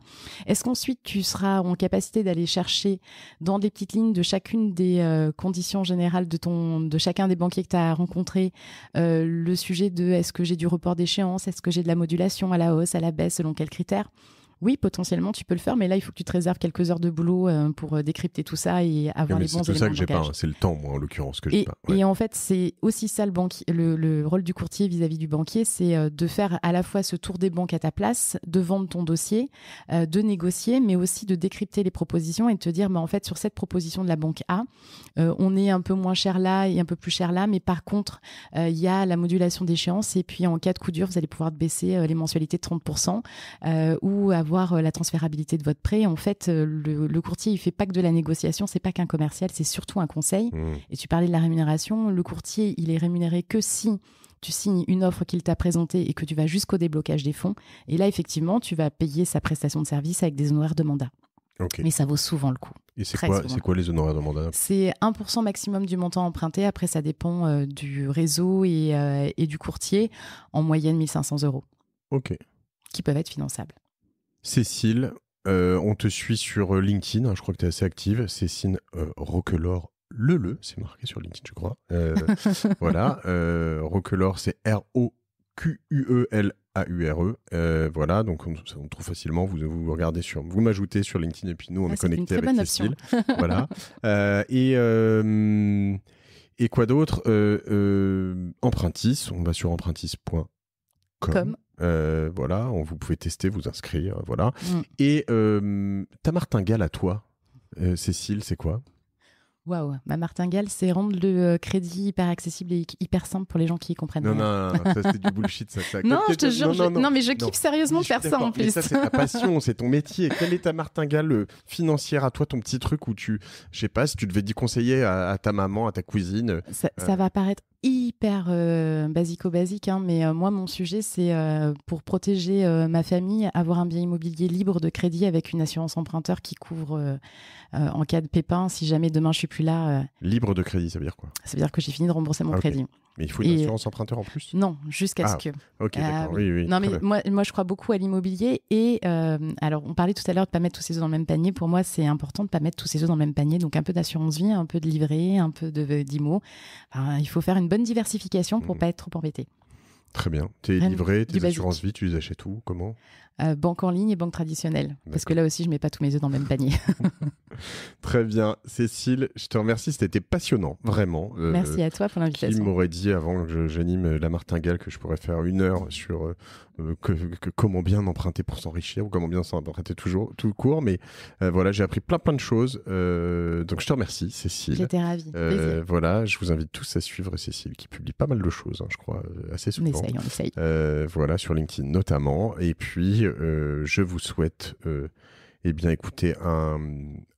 Est-ce qu'ensuite tu seras en capacité d'aller chercher dans des petites lignes de chacune des conditions générales de ton, de chacun des banquiers que tu as rencontrés, le sujet de est-ce que j'ai du report d'échéance, est-ce que j'ai de la modulation à la hausse, à la baisse, selon quels critères oui, potentiellement, tu peux le faire, mais là, il faut que tu te réserves quelques heures de boulot euh, pour euh, décrypter tout ça et avoir les bons éléments. C'est ça que j'ai pas, c'est le temps, moi, en l'occurrence, que j'ai pas. Et en fait, c'est aussi ça le, le, rôle du courtier vis-à-vis du banquier, c'est euh, de faire à la fois ce tour des banques à ta place, de vendre ton dossier, de négocier, mais aussi de décrypter les propositions et de te dire, mais bah, en fait, sur cette proposition de la banque A, on est un peu moins cher là et un peu plus cher là, mais par contre, il y a la modulation d'échéance et puis en cas de coup dur, vous allez pouvoir baisser les mensualités de 30% ou avoir voir euh, la transférabilité de votre prêt. En fait, euh, le, courtier, il fait pas que de la négociation, c'est pas qu'un commercial, c'est surtout un conseil. Mmh. Et tu parlais de la rémunération. Le courtier, il est rémunéré que si tu signes une offre qu'il t'a présentée et que tu vas jusqu'au déblocage des fonds. Et là, effectivement, tu vas payer sa prestation de service avec des honoraires de mandat. Mais ça vaut souvent le coup. Et c'est quoi, quoi les honoraires de mandat C'est 1% maximum du montant emprunté. Après, ça dépend euh, du réseau et, et, du courtier. En moyenne, 1500 euros. OK. Qui peuvent être finançables. Cécile, euh, on te suit sur euh, LinkedIn, hein, je crois que tu es assez active. Cécile euh, Roquelor Leleu, c'est marqué sur LinkedIn, je crois. Euh, [laughs] voilà, Roquelor, c'est R-O-Q-U-E-L-A-U-R-E. E. voilà, donc on, trouve facilement. Vous, vous regardez sur, vous m'ajoutez sur LinkedIn et puis nous, on ah, est, connecté avec Cécile. [laughs] voilà. et. et quoi d'autre Empruntis, on va sur empruntis.com. Euh, voilà, on, vous pouvez tester, vous inscrire, euh, voilà. Mm. Et euh, ta martingale à toi, Cécile, c'est quoi Waouh, ma martingale, c'est rendre le crédit hyper accessible et hyper simple pour les gens qui y comprennent. Non, non, ça c'est du bullshit, ça. [laughs] non, je te jure, non, mais je kiffe sérieusement faire ça en plus. ça, c'est ta passion, c'est ton métier. Quelle est ta martingale financière à toi, ton petit truc où tu, je sais pas, si tu devais dire conseiller à, ta maman, à ta cousine. Ça, va apparaître hyper euh, basico-basique, hein, mais euh, moi, mon sujet, c'est euh, pour protéger ma famille, avoir un bien immobilier libre de crédit avec une assurance emprunteur qui couvre en cas de pépin, si jamais demain je suis plus là. Libre de crédit, ça veut dire quoi Ça veut dire que j'ai fini de rembourser mon ah, crédit. Mais il faut une assurance emprunteur en plus Non, jusqu'à ce ah, que. Ok, ah d'accord. Oui, oui, non, mais moi, moi, je crois beaucoup à l'immobilier. Et euh, alors, on parlait tout à l'heure de ne pas mettre tous ses œufs dans le même panier. Pour moi, c'est important de ne pas mettre tous ses œufs dans le même panier. Donc, un peu d'assurance vie, un peu de livret, un peu d'IMO. Enfin, il faut faire une bonne diversification pour ne mmh. pas être trop embêté. Très bien. Tes livrets, tes assurances vie, tu les achètes où Comment euh, Banque en ligne et banque traditionnelle. Parce que là aussi, je mets pas tous mes œufs dans le même panier. [laughs] [laughs] Très bien. Cécile, je te remercie. C'était passionnant, vraiment. Euh, Merci à toi pour l'invitation. Qui m'aurait dit avant que j'anime euh, la martingale que je pourrais faire une heure sur euh, comment bien emprunter pour s'enrichir ou comment bien s'emprunter toujours tout court. Mais voilà, j'ai appris plein plein de choses. donc je te remercie, Cécile. J'étais ravie. voilà, je vous invite tous à suivre Cécile qui publie pas mal de choses, hein, je crois, assez souvent. On essaye, on essaye. voilà, sur LinkedIn notamment. Et puis, je vous souhaite eh bien, écoutez, un,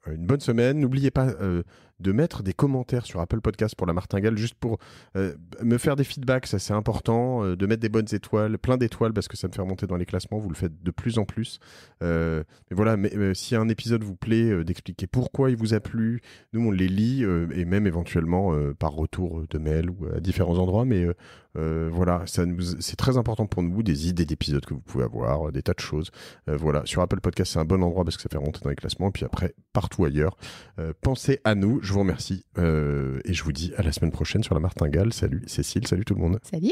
euh, une bonne semaine. N'oubliez pas euh, de mettre des commentaires sur Apple Podcast pour la martingale, juste pour euh, me faire des feedbacks, ça c'est important, de mettre des bonnes étoiles, plein d'étoiles parce que ça me fait remonter dans les classements, vous le faites de plus en plus. voilà, mais, si un épisode vous plaît, d'expliquer pourquoi il vous a plu, nous on les lit et même éventuellement par retour de mail ou à différents endroits, mais voilà, ça c'est très important pour nous, des idées d'épisodes que vous pouvez avoir, des tas de choses. voilà, sur Apple Podcast c'est un bon endroit parce que ça fait remonter dans les classements, et puis après partout ou ailleurs. Euh, pensez à nous, je vous remercie euh, et je vous dis à la semaine prochaine sur la Martingale. Salut Cécile, salut tout le monde. Salut.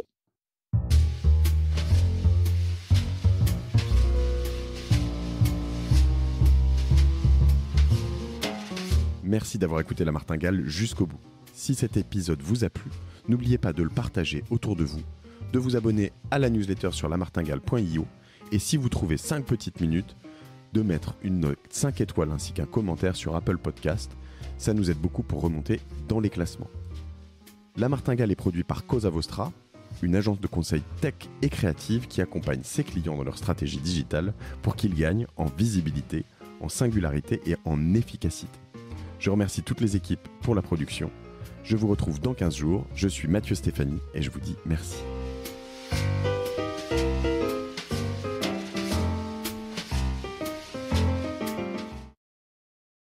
Merci d'avoir écouté La Martingale jusqu'au bout. Si cet épisode vous a plu, n'oubliez pas de le partager autour de vous, de vous abonner à la newsletter sur lamartingale.io et si vous trouvez 5 petites minutes, de mettre une note 5 étoiles ainsi qu'un commentaire sur Apple Podcast. Ça nous aide beaucoup pour remonter dans les classements. La Martingale est produit par Cosa Vostra, une agence de conseil tech et créative qui accompagne ses clients dans leur stratégie digitale pour qu'ils gagnent en visibilité, en singularité et en efficacité. Je remercie toutes les équipes pour la production. Je vous retrouve dans 15 jours. Je suis Mathieu Stéphanie et je vous dis merci.